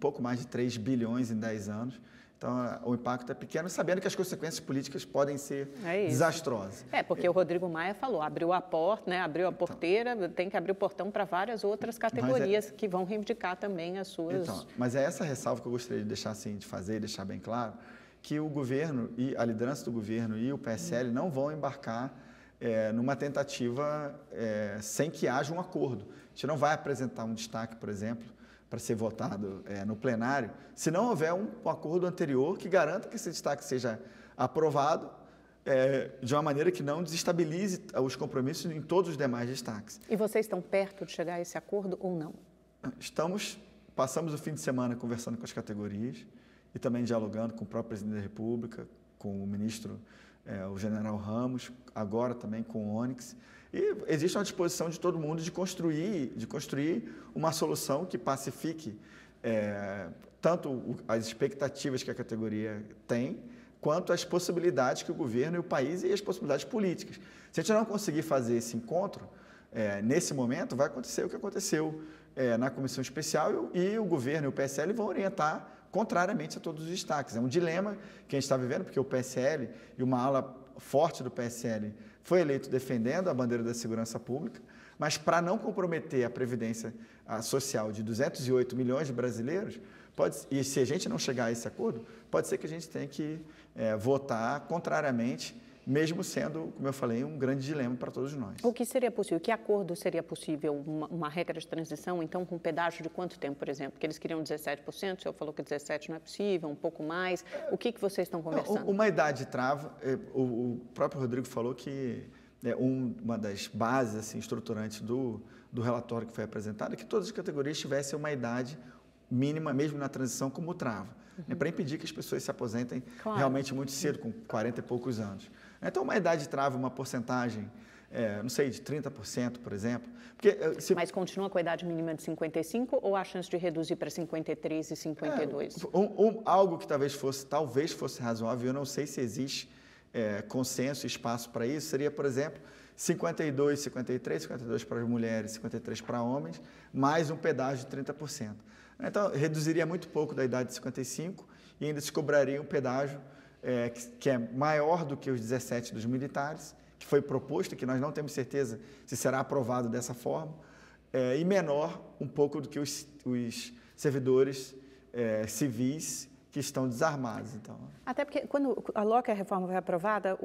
pouco mais de 3 bilhões em 10 anos. Então, o impacto é pequeno, sabendo que as consequências políticas podem ser é desastrosas. É, porque é. o Rodrigo Maia falou, abriu a porta, né, abriu a então. porteira, então, tem que abrir o portão para várias outras é categorias é, que vão reivindicar também as suas... Então, mas é essa ressalva que eu gostaria de deixar assim, de fazer, deixar bem claro, que o governo e a liderança do governo e o PSL hum. não vão embarcar é, numa tentativa é, sem que haja um acordo. A gente não vai apresentar um destaque, por exemplo, para ser votado é, no plenário, se não houver um, um, acordo anterior que garanta que esse destaque seja aprovado é, de uma maneira que não desestabilize os compromissos em todos os demais destaques. E vocês estão perto de chegar a esse acordo ou não? Estamos, passamos o fim de semana conversando com as categorias e também dialogando com o próprio presidente da República, com o ministro, é, o general Ramos, agora também com o Onyx. E existe uma disposição de todo mundo de construir, de construir uma solução que pacifique é, tanto as expectativas que a categoria tem, quanto as possibilidades que o governo e o país e as possibilidades políticas. Se a gente não conseguir fazer esse encontro, é, nesse momento, vai acontecer o que aconteceu é, na comissão especial e, e o governo e o PSL vão orientar contrariamente a todos os destaques. É um dilema que a gente está vivendo, porque o PSL e uma ala forte do PSL foi eleito defendendo a bandeira da segurança pública, mas para não comprometer a previdência social de 208 milhões de brasileiros, pode, e se a gente não chegar a esse acordo, pode ser que a gente tenha que é, votar contrariamente mesmo sendo, como eu falei, um grande dilema para todos nós. O que seria possível? Que acordo seria possível? Uma, uma regra de transição, então, com um pedágio de quanto tempo, por exemplo? Que eles queriam 17%, o senhor falou que 17% não é possível, um pouco mais. O que, que vocês estão conversando? Não, uma idade trava, é, o, o, próprio Rodrigo falou que é uma das bases assim, estruturantes do, do relatório que foi apresentado é que todas as categorias tivessem uma idade mínima, mesmo na transição, como trava, é uhum. né, para impedir que as pessoas se aposentem claro. realmente muito cedo, com 40 e poucos anos. Então, uma idade trava uma porcentagem, é, não sei, de 30%, por exemplo. Porque, eh, se... Mas continua com a idade mínima de 55 ou há chance de reduzir para 53 e 52? É, um, um, algo que talvez fosse, talvez fosse razoável, eu não sei se existe é, consenso, espaço para isso, seria, por exemplo, 52, 53, 52 para as mulheres, 53 para homens, mais um pedágio de 30%. Então, reduziria muito pouco da idade de 55 e ainda se cobraria um pedágio é, que, que é maior do que os 17 dos militares, que foi proposto, que nós não temos certeza se será aprovado dessa forma, é, e menor um pouco do que os, os servidores é, civis que estão desarmados. Então. Até porque, quando a loca a reforma foi aprovada, o,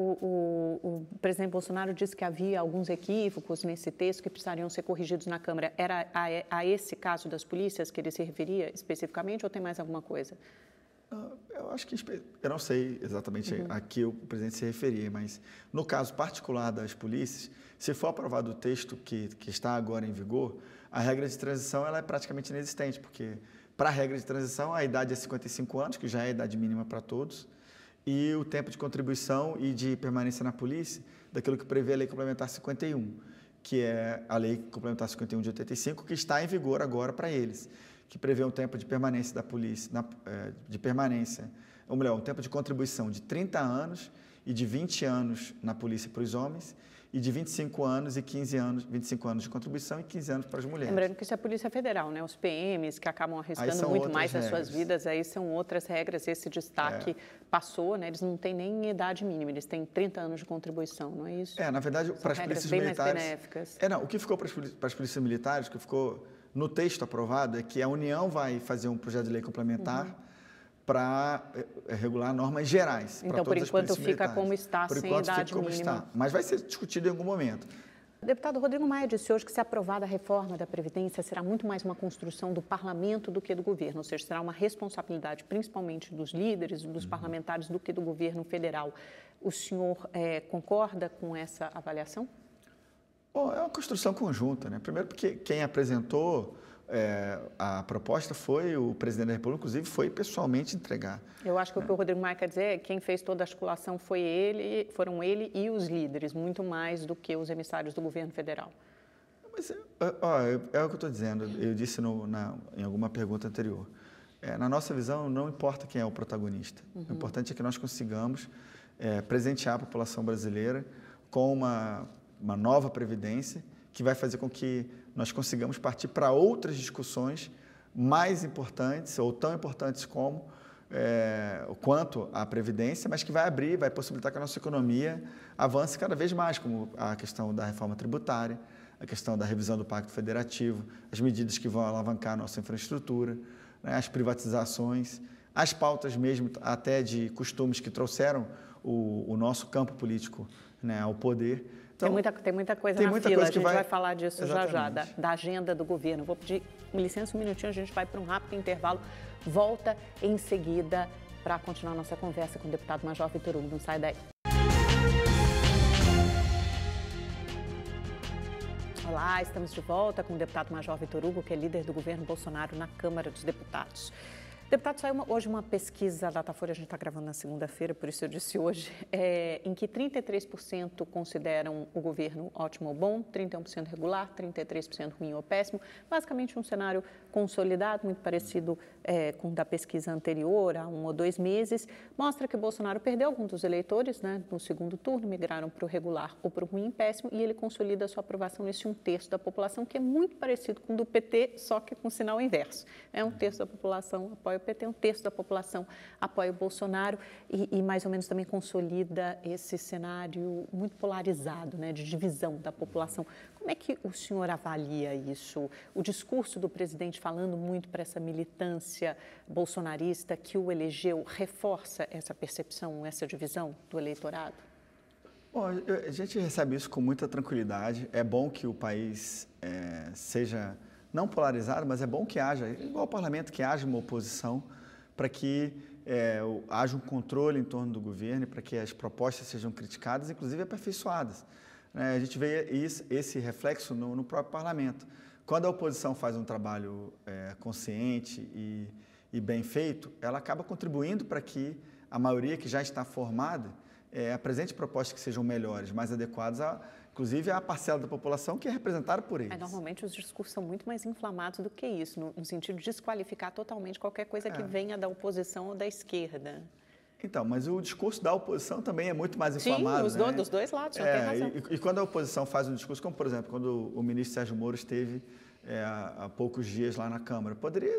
o, o, presidente Bolsonaro disse que havia alguns equívocos nesse texto que precisariam ser corrigidos na Câmara. Era a, a esse caso das polícias que ele se referia especificamente ou tem mais alguma coisa? Ah, eu acho que eu não sei exatamente uhum. a que o presidente se referia, mas no caso particular das polícias, se for aprovado o texto que, que está agora em vigor, a regra de transição ela é praticamente inexistente, porque para a regra de transição a idade é 55 anos, que já é a idade mínima para todos, e o tempo de contribuição e de permanência na polícia, daquilo que prevê a Lei Complementar 51, que é a Lei Complementar 51 de 85, que está em vigor agora para eles que prevê um tempo de permanência da polícia, na, é, de permanência, ou melhor, um tempo de contribuição de 30 anos e de 20 anos na polícia para os homens e de 25 anos e 15 anos, 25 anos de contribuição e 15 anos para as mulheres. Lembrando que isso é a Polícia Federal, né? Os PMs que acabam arriscando muito mais regras. as suas vidas, aí são outras regras. Esse destaque é. passou, né? Eles não têm nem idade mínima, eles têm 30 anos de contribuição, não é isso? É, na verdade, são para as polícias militares. Mais benéficas. É, não, o que ficou para as, para as polícias militares, que ficou no texto aprovado é que a União vai fazer um projeto de lei complementar uhum. para eh, eh, regular normas gerais. Então, por enquanto fica como está, por sem enquanto, idade fica como mínima. Está, mas vai ser discutido em algum momento. Deputado Rodrigo Maia disse hoje que, se aprovada a reforma da Previdência, será muito mais uma construção do parlamento do que do governo, ou seja, será uma responsabilidade principalmente dos líderes, dos uhum. parlamentares, do que do governo federal. O senhor é, concorda com essa avaliação? Bom, é uma construção conjunta, né? Primeiro porque quem apresentou é, a proposta foi o presidente da República, inclusive foi pessoalmente entregar. Eu acho que o né? que o Rodrigo Maia quer dizer é quem fez toda a articulação foi ele, foram ele e os líderes, muito mais do que os emissários do governo federal. Mas, é, é, ó, é, o que eu estou dizendo, eu disse no, na, em alguma pergunta anterior. É, na nossa visão, não importa quem é o protagonista. Uhum. O importante é que nós consigamos é, presentear a população brasileira com uma uma nova previdência que vai fazer com que nós consigamos partir para outras discussões mais importantes ou tão importantes como é, quanto a previdência, mas que vai abrir, vai possibilitar que a nossa economia avance cada vez mais, como a questão da reforma tributária, a questão da revisão do Pacto Federativo, as medidas que vão alavancar a nossa infraestrutura, né, as privatizações, as pautas mesmo até de costumes que trouxeram o, o nosso campo político né, ao poder. Então, tem, muita, tem muita coisa tem na muita fila, coisa a gente vai... vai falar disso Exatamente. já já, da, da, agenda do governo. Vou pedir licença um minutinho, a gente vai para um rápido intervalo, volta em seguida para continuar nossa conversa com o deputado Major Vitor Hugo. Não sai daí. Olá, estamos de volta com o deputado Major Vitor Hugo, que é líder do governo Bolsonaro na Câmara dos Deputados. Deputado, saiu uma, hoje uma pesquisa da Datafolha, a gente está gravando na segunda-feira, por isso eu disse hoje, é, em que 33% consideram o governo ótimo ou bom, 31% regular, 33% ruim ou péssimo. Basicamente um cenário consolidado, muito parecido é, com o da pesquisa anterior, há um ou dois meses. Mostra que Bolsonaro perdeu alguns dos eleitores né, no segundo turno, migraram para o regular ou para o ruim e péssimo, e ele consolida a sua aprovação nesse um terço da população, que é muito parecido com o do PT, só que com sinal inverso. É um terço da população apoia apoia o PT, um terço da população apoia o Bolsonaro e, e mais ou menos também consolida esse cenário muito polarizado, né, de divisão da população. Como é que o senhor avalia isso? O discurso do presidente falando muito para essa militância bolsonarista que o elegeu reforça essa percepção, essa divisão do eleitorado? Bom, a gente recebe isso com muita tranquilidade. É bom que o país é, seja não polarizado, mas é bom que haja, é igual o parlamento, que haja uma oposição para que é, haja um controle em torno do governo, para que as propostas sejam criticadas, inclusive aperfeiçoadas. É, a gente vê isso, esse reflexo no, no, próprio parlamento. Quando a oposição faz um trabalho é, consciente e, e bem feito, ela acaba contribuindo para que a maioria que já está formada é, apresente propostas que sejam melhores, mais adequadas a, Inclusive, há a parcela da população que é representada por é, eles. É, normalmente, os discursos são muito mais inflamados do que isso, no, no sentido de desqualificar totalmente qualquer coisa é. que venha da oposição ou da esquerda. Então, mas o discurso da oposição também é muito mais inflamado. Sim, os do, né? dos dois lados, já é, tem razão. E, e, quando a oposição faz um discurso, como por exemplo, quando o ministro Sérgio Moro esteve é, há poucos dias lá na Câmara, poderia.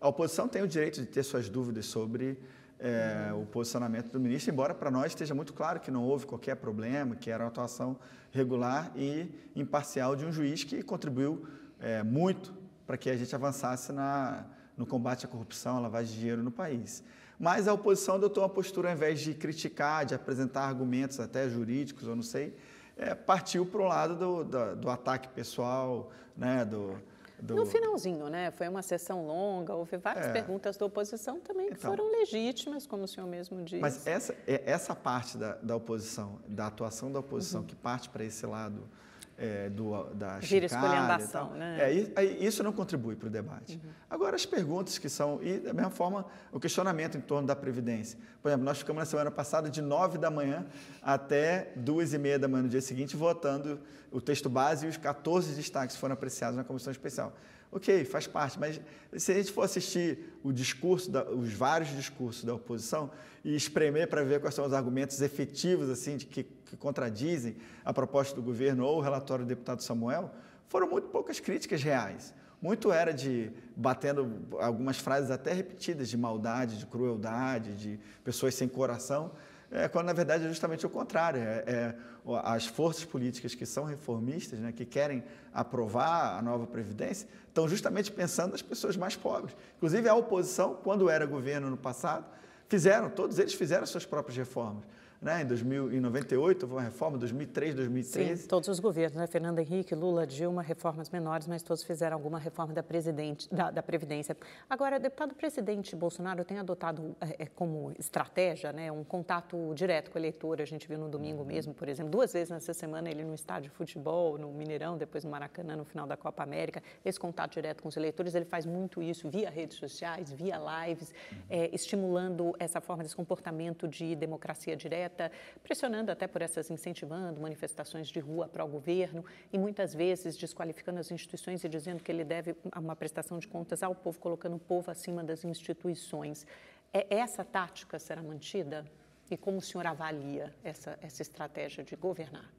A oposição tem o direito de ter suas dúvidas sobre é, o posicionamento do ministro, embora para nós esteja muito claro que não houve qualquer problema, que era uma atuação regular e imparcial de um juiz que contribuiu é, muito para que a gente avançasse na, no combate à corrupção, à lavagem de dinheiro no país. Mas a oposição adotou uma postura, ao invés de criticar, de apresentar argumentos até jurídicos, eu não sei, é, partiu para o lado do, do, do, ataque pessoal, né, do, do... No finalzinho, né? Foi uma sessão longa, houve várias é. perguntas da oposição também que então, foram legítimas, como o senhor mesmo disse. Mas essa, é, essa parte da, da oposição, da atuação da oposição, uhum. que parte para esse lado é, do, da Vira escolhambação, né? É, isso não contribui para o debate. Uhum. Agora, as perguntas que são, e da mesma forma, o questionamento em torno da Previdência. Por exemplo, nós ficamos na semana passada de 9 da manhã até 2 e meia da manhã no dia seguinte, votando o texto base e os 14 destaques foram apreciados na comissão especial. Ok, faz parte, mas se a gente for assistir o discurso, da, os vários discursos da oposição e espremer para ver quais são os argumentos efetivos, assim, de que que contradizem a proposta do governo ou o relatório do deputado Samuel, foram muito poucas críticas reais. Muito era de batendo algumas frases até repetidas de maldade, de crueldade, de pessoas sem coração, é, quando na verdade é justamente o contrário. É, é, as forças políticas que são reformistas, né, que querem aprovar a nova Previdência, estão justamente pensando nas pessoas mais pobres. Inclusive a oposição, quando era governo no passado, fizeram, todos eles fizeram suas próprias reformas né? em 1998, houve uma reforma, 2003, 2013. Sim, todos os governos, né? Fernando Henrique, Lula, Dilma, reformas menores, mas todos fizeram alguma reforma da, presidente, da, da Previdência. Agora, deputado presidente Bolsonaro tem adotado é, como estratégia né? um contato direto com o eleitor, a gente viu no domingo uhum. mesmo, por exemplo, duas vezes nessa semana ele no estádio de futebol, no Mineirão, depois no Maracanã, no final da Copa América, esse contato direto com os eleitores, ele faz muito isso via redes sociais, via lives, é, estimulando essa forma, desse comportamento de democracia direta, pressionando até por essas, incentivando manifestações de rua para o governo e muitas vezes desqualificando as instituições e dizendo que ele deve uma prestação de contas ao povo, colocando o povo acima das instituições. É, essa tática será mantida? E como o senhor avalia essa, essa estratégia de governar?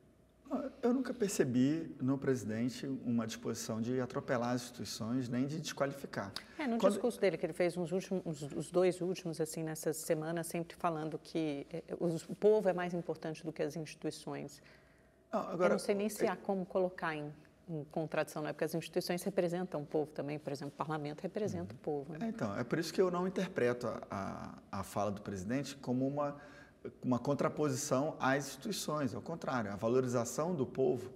Eu nunca percebi no presidente uma disposição de atropelar as instituições nem de desqualificar. É, no Quando... discurso dele que ele fez uns últimos, os dois últimos assim nessas semanas, sempre falando que eh, o povo é mais importante do que as instituições. Não, agora, eu não sei nem se é há como colocar em, em contradição, não é? Porque as instituições representam o povo também, por exemplo, o parlamento representa uhum. o povo. Né? É, então, é por isso que eu não interpreto a, a, a fala do presidente como uma uma contraposição às instituições, ao contrário, a valorização do povo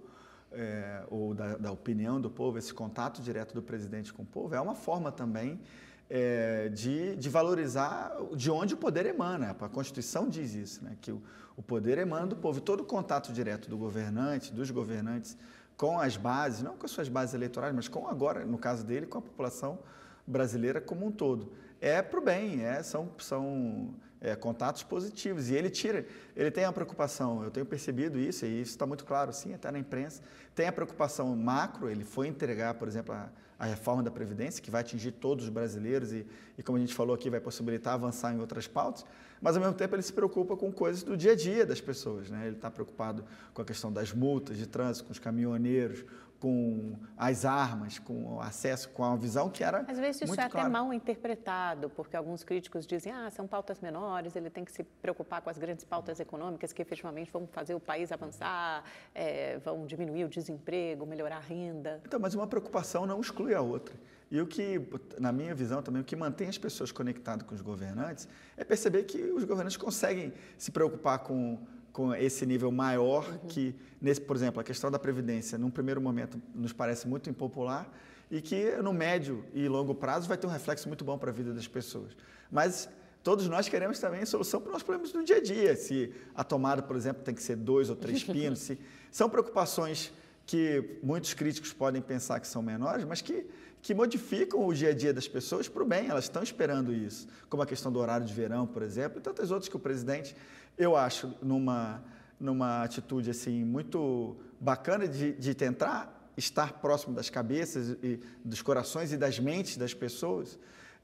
é, ou da, da, opinião do povo, esse contato direto do presidente com o povo, é uma forma também é, de, de, valorizar de onde o poder emana. A Constituição diz isso, né? que o, o poder emana do povo. E todo o contato direto do governante, dos governantes com as bases, não com as suas bases eleitorais, mas com agora, no caso dele, com a população brasileira como um todo. É para o bem, é, são, são é, contatos positivos. E ele tira, ele tem a preocupação, eu tenho percebido isso, e isso está muito claro, sim, até na imprensa, tem a preocupação macro, ele foi entregar, por exemplo, a, a reforma da Previdência, que vai atingir todos os brasileiros e, e, como a gente falou aqui, vai possibilitar avançar em outras pautas, mas ao mesmo tempo ele se preocupa com coisas do dia a dia das pessoas. Né? Ele está preocupado com a questão das multas de trânsito, com os caminhoneiros, com as armas, com o acesso, com a visão que era. Às vezes isso é até claro. mal interpretado, porque alguns críticos dizem, ah, são pautas menores, ele tem que se preocupar com as grandes pautas econômicas que efetivamente vão fazer o país avançar, é, vão diminuir o desemprego, melhorar a renda. Então, mas uma preocupação não exclui a outra. E o que, na minha visão também, o que mantém as pessoas conectadas com os governantes é perceber que os governantes conseguem se preocupar com com esse nível maior uhum. que, nesse, por exemplo, a questão da previdência, num primeiro momento nos parece muito impopular e que no médio e longo prazo vai ter um reflexo muito bom para a vida das pessoas. Mas todos nós queremos também solução para os problemas do dia a dia, se a tomada, por exemplo, tem que ser dois ou três pinos, se, são preocupações que muitos críticos podem pensar que são menores, mas que, que modificam o dia a dia das pessoas para o bem, elas estão esperando isso, como a questão do horário de verão, por exemplo, e tantas outras que o presidente eu acho, numa, numa atitude assim muito bacana de, de tentar estar próximo das cabeças e dos corações e das mentes das pessoas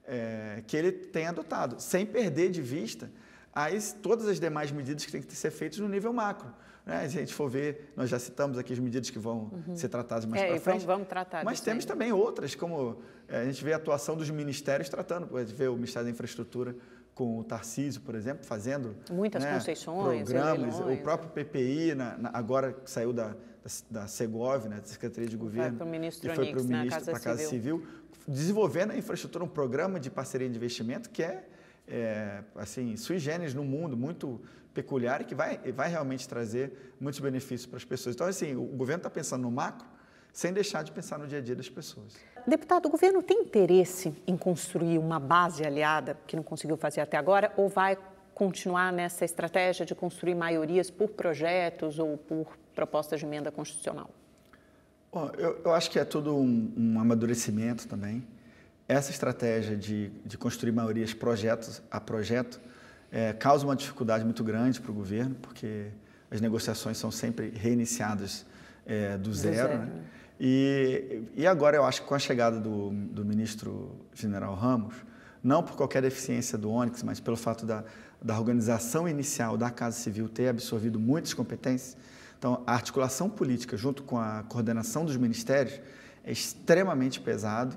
é, que ele tem adotado, sem perder de vista as, todas as demais medidas que têm que ser feitas no nível macro. Né? Se a gente for ver, nós já citamos aqui as medidas que vão uhum. ser tratadas mais é, para frente. Vamos, tratar mas temos também outras, como é, a gente vê a atuação dos ministérios tratando, a gente vê o Ministério da Infraestrutura com o Tarcísio, por exemplo, fazendo muitas né, concessões, programas, o próprio é. PPI, na, na, agora que saiu da, da, da Segov, né, da Secretaria de Governo, foi e foi para o ministro para a Casa Civil. Civil, desenvolvendo a infraestrutura, um programa de parceria de investimento que é, é assim, sui generis no mundo, muito peculiar e que vai, vai realmente trazer muitos benefícios para as pessoas. Então, assim, o governo está pensando no macro, sem deixar de pensar no dia a dia das pessoas. Deputado, o governo tem interesse em construir uma base aliada que não conseguiu fazer até agora ou vai continuar nessa estratégia de construir maiorias por projetos ou por propostas de emenda constitucional? Bom, eu, eu acho que é tudo um, um amadurecimento também. Essa estratégia de, de construir maiorias projetos a projeto é, causa uma dificuldade muito grande para o governo, porque as negociações são sempre reiniciadas é, do, do zero. zero. Né? né? E, e agora eu acho que com a chegada do, do ministro general Ramos, não por qualquer deficiência do Onix, mas pelo fato da, da organização inicial da Casa Civil ter absorvido muitas competências, então a articulação política junto com a coordenação dos ministérios é extremamente pesado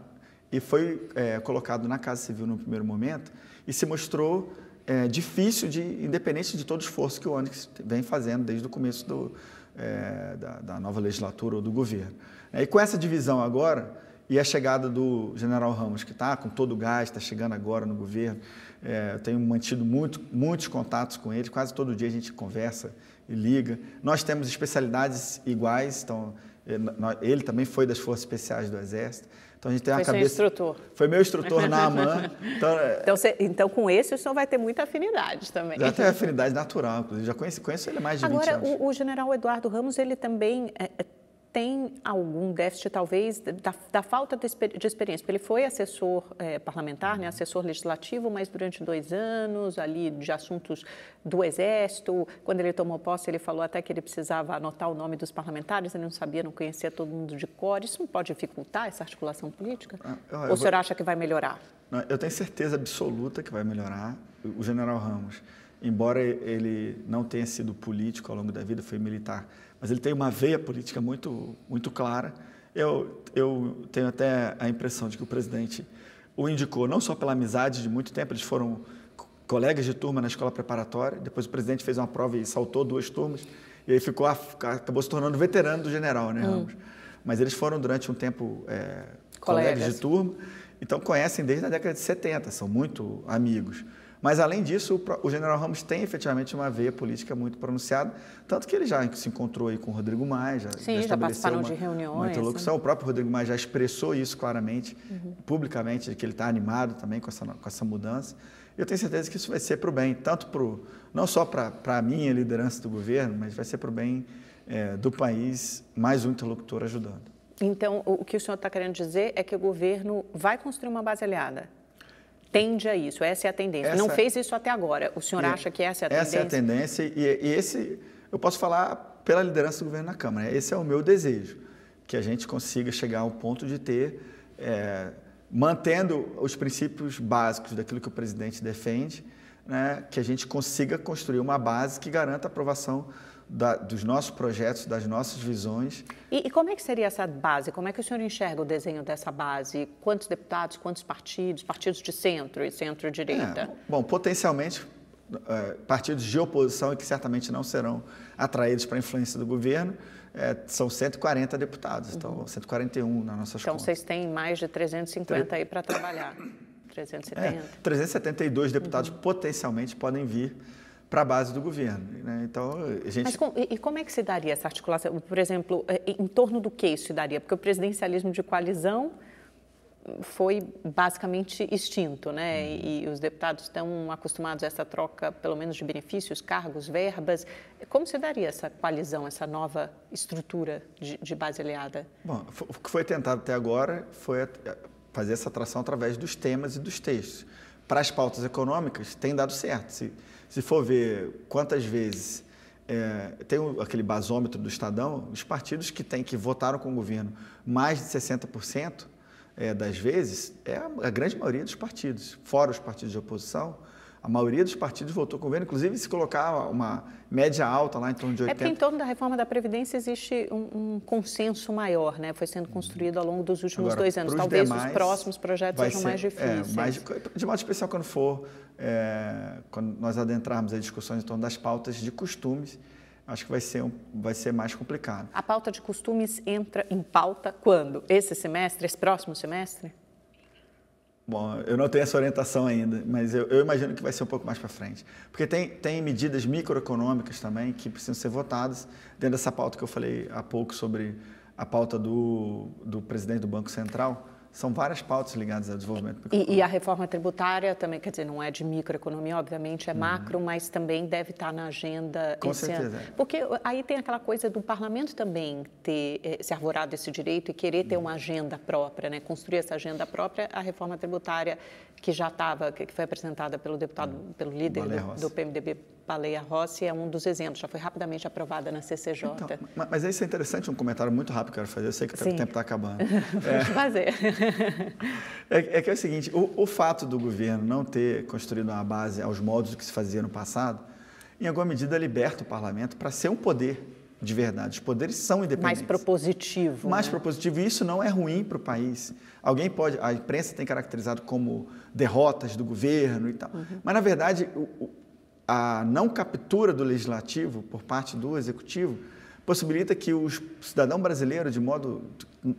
e foi é, colocado na Casa Civil no primeiro momento e se mostrou é, difícil, de, independente de todo o esforço que o Onix vem fazendo desde o começo do, é, da, da, nova legislatura ou do governo. É, e com essa divisão agora, e a chegada do general Ramos, que está com todo o gás, está chegando agora no governo, é, eu tenho mantido muito, muitos contatos com ele, quase todo dia a gente conversa e liga. Nós temos especialidades iguais, então é, ele também foi das Forças Especiais do Exército. Então a gente tem a cabeça. Seu instrutor. Foi meu instrutor na AMAN. Então, é- então, você... então, com esse o senhor vai ter muita afinidade também. Já tem afinidade natural, inclusive. Já conheço, conheço ele mais de Agora, 20 anos. Agora, o, o general Eduardo Ramos, ele também é, é tem algum déficit, talvez, da, da falta de, de, experiência, porque ele foi assessor eh, parlamentar, né, assessor legislativo, mas durante dois anos, ali de assuntos do Exército. Quando ele tomou posse, ele falou até que ele precisava anotar o nome dos parlamentares, ele não sabia, não conhecia todo mundo de cor. Isso não pode dificultar essa articulação política? Ah, eu, Ou o senhor vou... acha que vai melhorar? Não, eu tenho certeza absoluta que vai melhorar. O general Ramos, embora ele não tenha sido político ao longo da vida, foi militar mas ele tem uma veia política muito, muito clara. Eu, eu tenho até a impressão de que o presidente o indicou não só pela amizade de muito tempo, eles foram colegas de turma na escola preparatória, depois o presidente fez uma prova e saltou duas turmas, e aí ficou, acabou se tornando veterano do general, né, Ramos? Hum. Mas eles foram durante um tempo é, colegas. colegas de turma, então conhecem desde a década de 70, são muito amigos. Mas, além disso, o general Ramos tem efetivamente uma veia política muito pronunciada, tanto que ele já se encontrou aí com o Rodrigo Maia, já, Sim, já, já participaram uma, de reuniões. Uma né? interlocução. Né? O próprio Rodrigo Maia já expressou isso claramente, uhum. publicamente, que ele está animado também com essa, com essa mudança. Eu tenho certeza que isso vai ser para o bem, tanto pro, não só para a minha liderança do governo, mas vai ser para o bem é, do país, mais um interlocutor ajudando. Então, o que o senhor está querendo dizer é que o governo vai construir uma base aliada? tende a isso, essa é a tendência. Essa... Não fez isso até agora. O senhor e acha que essa é a tendência? Essa é a tendência e, e é esse, eu posso falar pela liderança do governo na Câmara, né? esse é o meu desejo, que a gente consiga chegar ao ponto de ter, é, mantendo os princípios básicos daquilo que o presidente defende, né, que a gente consiga construir uma base que garanta a aprovação da, dos nossos projetos, das nossas visões. E, e, como é que seria essa base? Como é que o senhor enxerga o desenho dessa base? Quantos deputados, quantos partidos, partidos de centro e centro-direita? É, bom, potencialmente é, partidos de oposição e que certamente não serão atraídos para a influência do governo, é, são 140 deputados, então uhum. então 141 na nossa então, Então vocês têm mais de 350 Tre... aí para trabalhar, 370. É, 372 deputados uhum. potencialmente podem vir para a base do governo. Né? Então, a gente... Mas com, e, como é que se daria essa articulação? Por exemplo, é, em torno do que isso se daria? Porque o presidencialismo de coalizão foi basicamente extinto, né? Hum. E, e os deputados estão acostumados a essa troca, pelo menos de benefícios, cargos, verbas. Como se daria essa coalizão, essa nova estrutura de, de base aliada? Bom, o que foi tentado até agora foi fazer essa atração através dos temas e dos textos para as pautas econômicas tem dado certo. Se, se for ver quantas vezes é, tem aquele basômetro do Estadão, os partidos que têm que votaram com o governo mais de 60% é, das vezes é a, a grande maioria dos partidos, fora os partidos de oposição, a maioria dos partidos votou com o governo, inclusive se colocar uma média alta lá em torno de 80%. É porque em torno da reforma da Previdência existe um, um consenso maior, né? Foi sendo construído ao longo dos últimos Agora, dois anos. Talvez demais, os próximos projetos sejam ser, é, mais difíceis. É, mais, de modo especial quando for, é, quando nós adentrarmos as discussões em torno das pautas de costumes, acho que vai ser, um, vai ser mais complicado. A pauta de costumes entra em pauta quando? Esse semestre? Esse próximo semestre? Bom, eu não tenho essa orientação ainda, mas eu, eu imagino que vai ser um pouco mais para frente. Porque tem, tem medidas microeconômicas também que precisam ser votadas dentro dessa pauta que eu falei há pouco sobre a pauta do, do presidente do Banco Central são várias pautas ligadas ao desenvolvimento e, e, a reforma tributária também, quer dizer, não é de microeconomia, obviamente, é uhum. macro, mas também deve estar na agenda. Com certeza. Ano. É. Porque aí tem aquela coisa do parlamento também ter eh, se arvorado esse direito e querer ter uhum. uma agenda própria, né? construir essa agenda própria. A reforma tributária que já estava, que foi apresentada pelo deputado, uhum. pelo líder do, do PMDB, Baleia Rossi é um dos exemplos, já foi rapidamente aprovada na CCJ. Então, mas isso é interessante, um comentário muito rápido que eu quero fazer, eu sei que Sim. o tempo está acabando. é, fazer. É, é, que é o seguinte, o, o fato do governo não ter construído uma base aos modos que se fazia no passado, em alguma medida liberta o parlamento para ser um poder de verdade. Os poderes são independentes. Mais propositivo. Mais né? propositivo. E isso não é ruim para o país. Alguém pode. A imprensa tem caracterizado como derrotas do governo e tal. Uhum. Mas, na verdade, a não captura do legislativo por parte do executivo possibilita que o cidadão brasileiro, de modo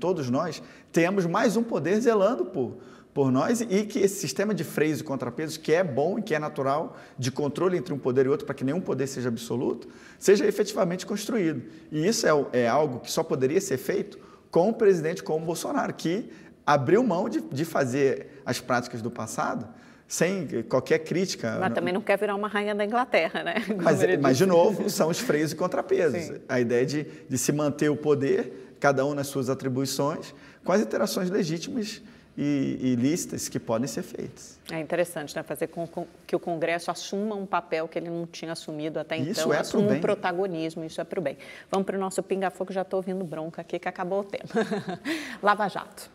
todos nós, tenhamos mais um poder zelando por, por nós e que esse sistema de freios e contrapesos, que é bom e que é natural, de controle entre um poder e outro, para que nenhum poder seja absoluto, seja efetivamente construído. E isso é, é algo que só poderia ser feito com um presidente como Bolsonaro, que abriu mão de, de fazer as práticas do passado sem qualquer crítica. Mas também não quer virar uma rainha da Inglaterra, né? Mas, mas de novo, são os freios e contrapesos. Sim. A ideia de, de se manter o poder, cada um nas suas atribuições, com as interações legítimas e, e lícitas que podem ser feitas. É interessante, né? Fazer com, com, que o Congresso assuma um papel que ele não tinha assumido até então. Isso é assuma pro um protagonismo, isso é para o bem. Vamos para o nosso pinga-fogo, já estou ouvindo bronca aqui que acabou o tema. Lava Jato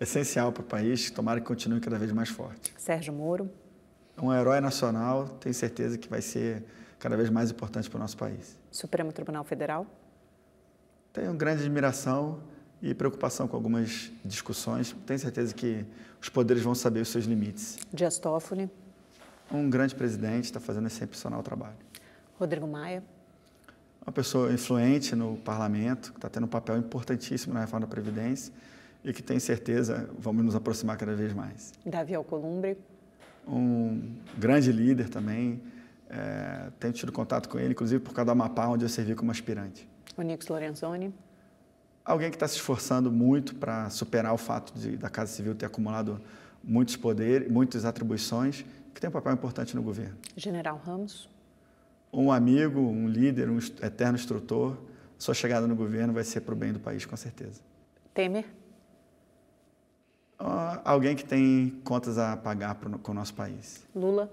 essencial para o país, tomara que continue cada vez mais forte. Sérgio Moro. É um herói nacional, tenho certeza que vai ser cada vez mais importante para o nosso país. Supremo Tribunal Federal? Tenho grande admiração e preocupação com algumas discussões. Tenho certeza que os poderes vão saber os seus limites. Dias Toffoli? Um grande presidente, está fazendo esse excepcional trabalho. Rodrigo Maia? Uma pessoa influente no parlamento, que está tendo um papel importantíssimo na reforma da Previdência e que tenho certeza vamos nos aproximar cada vez mais. Davi Alcolumbre. Um grande líder também. É, tenho tido contato com ele, inclusive por causa da Amapá, onde eu servi como aspirante. O Nix Lorenzoni. Alguém que está se esforçando muito para superar o fato de, da Casa Civil ter acumulado muitos poderes, muitas atribuições, que tem um papel importante no governo. General Ramos. Um amigo, um líder, um eterno instrutor. Sua chegada no governo vai ser para o bem do país, com certeza. Temer. Ah, alguém que tem contas a pagar pro, com o nosso país. Lula.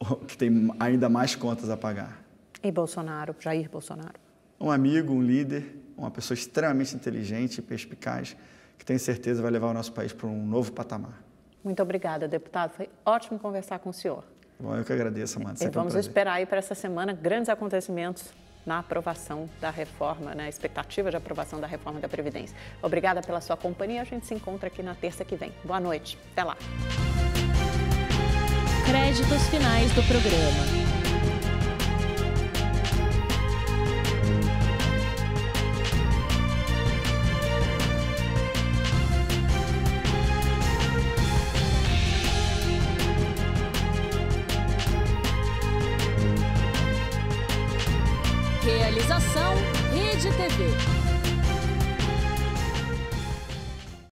Que tem ainda mais contas a pagar. E Bolsonaro, Jair Bolsonaro. Um amigo, um líder, uma pessoa extremamente inteligente e perspicaz, que tenho certeza vai levar o nosso país para um novo patamar. Muito obrigada, deputado. Foi ótimo conversar com o senhor. Bom, eu que agradeço, Amanda. e vamos um esperar aí para essa semana grandes acontecimentos na aprovação da reforma, na né, expectativa de aprovação da reforma da Previdência. Obrigada pela sua companhia. A gente se encontra aqui na terça que vem. Boa noite. Até lá. Créditos finais do programa.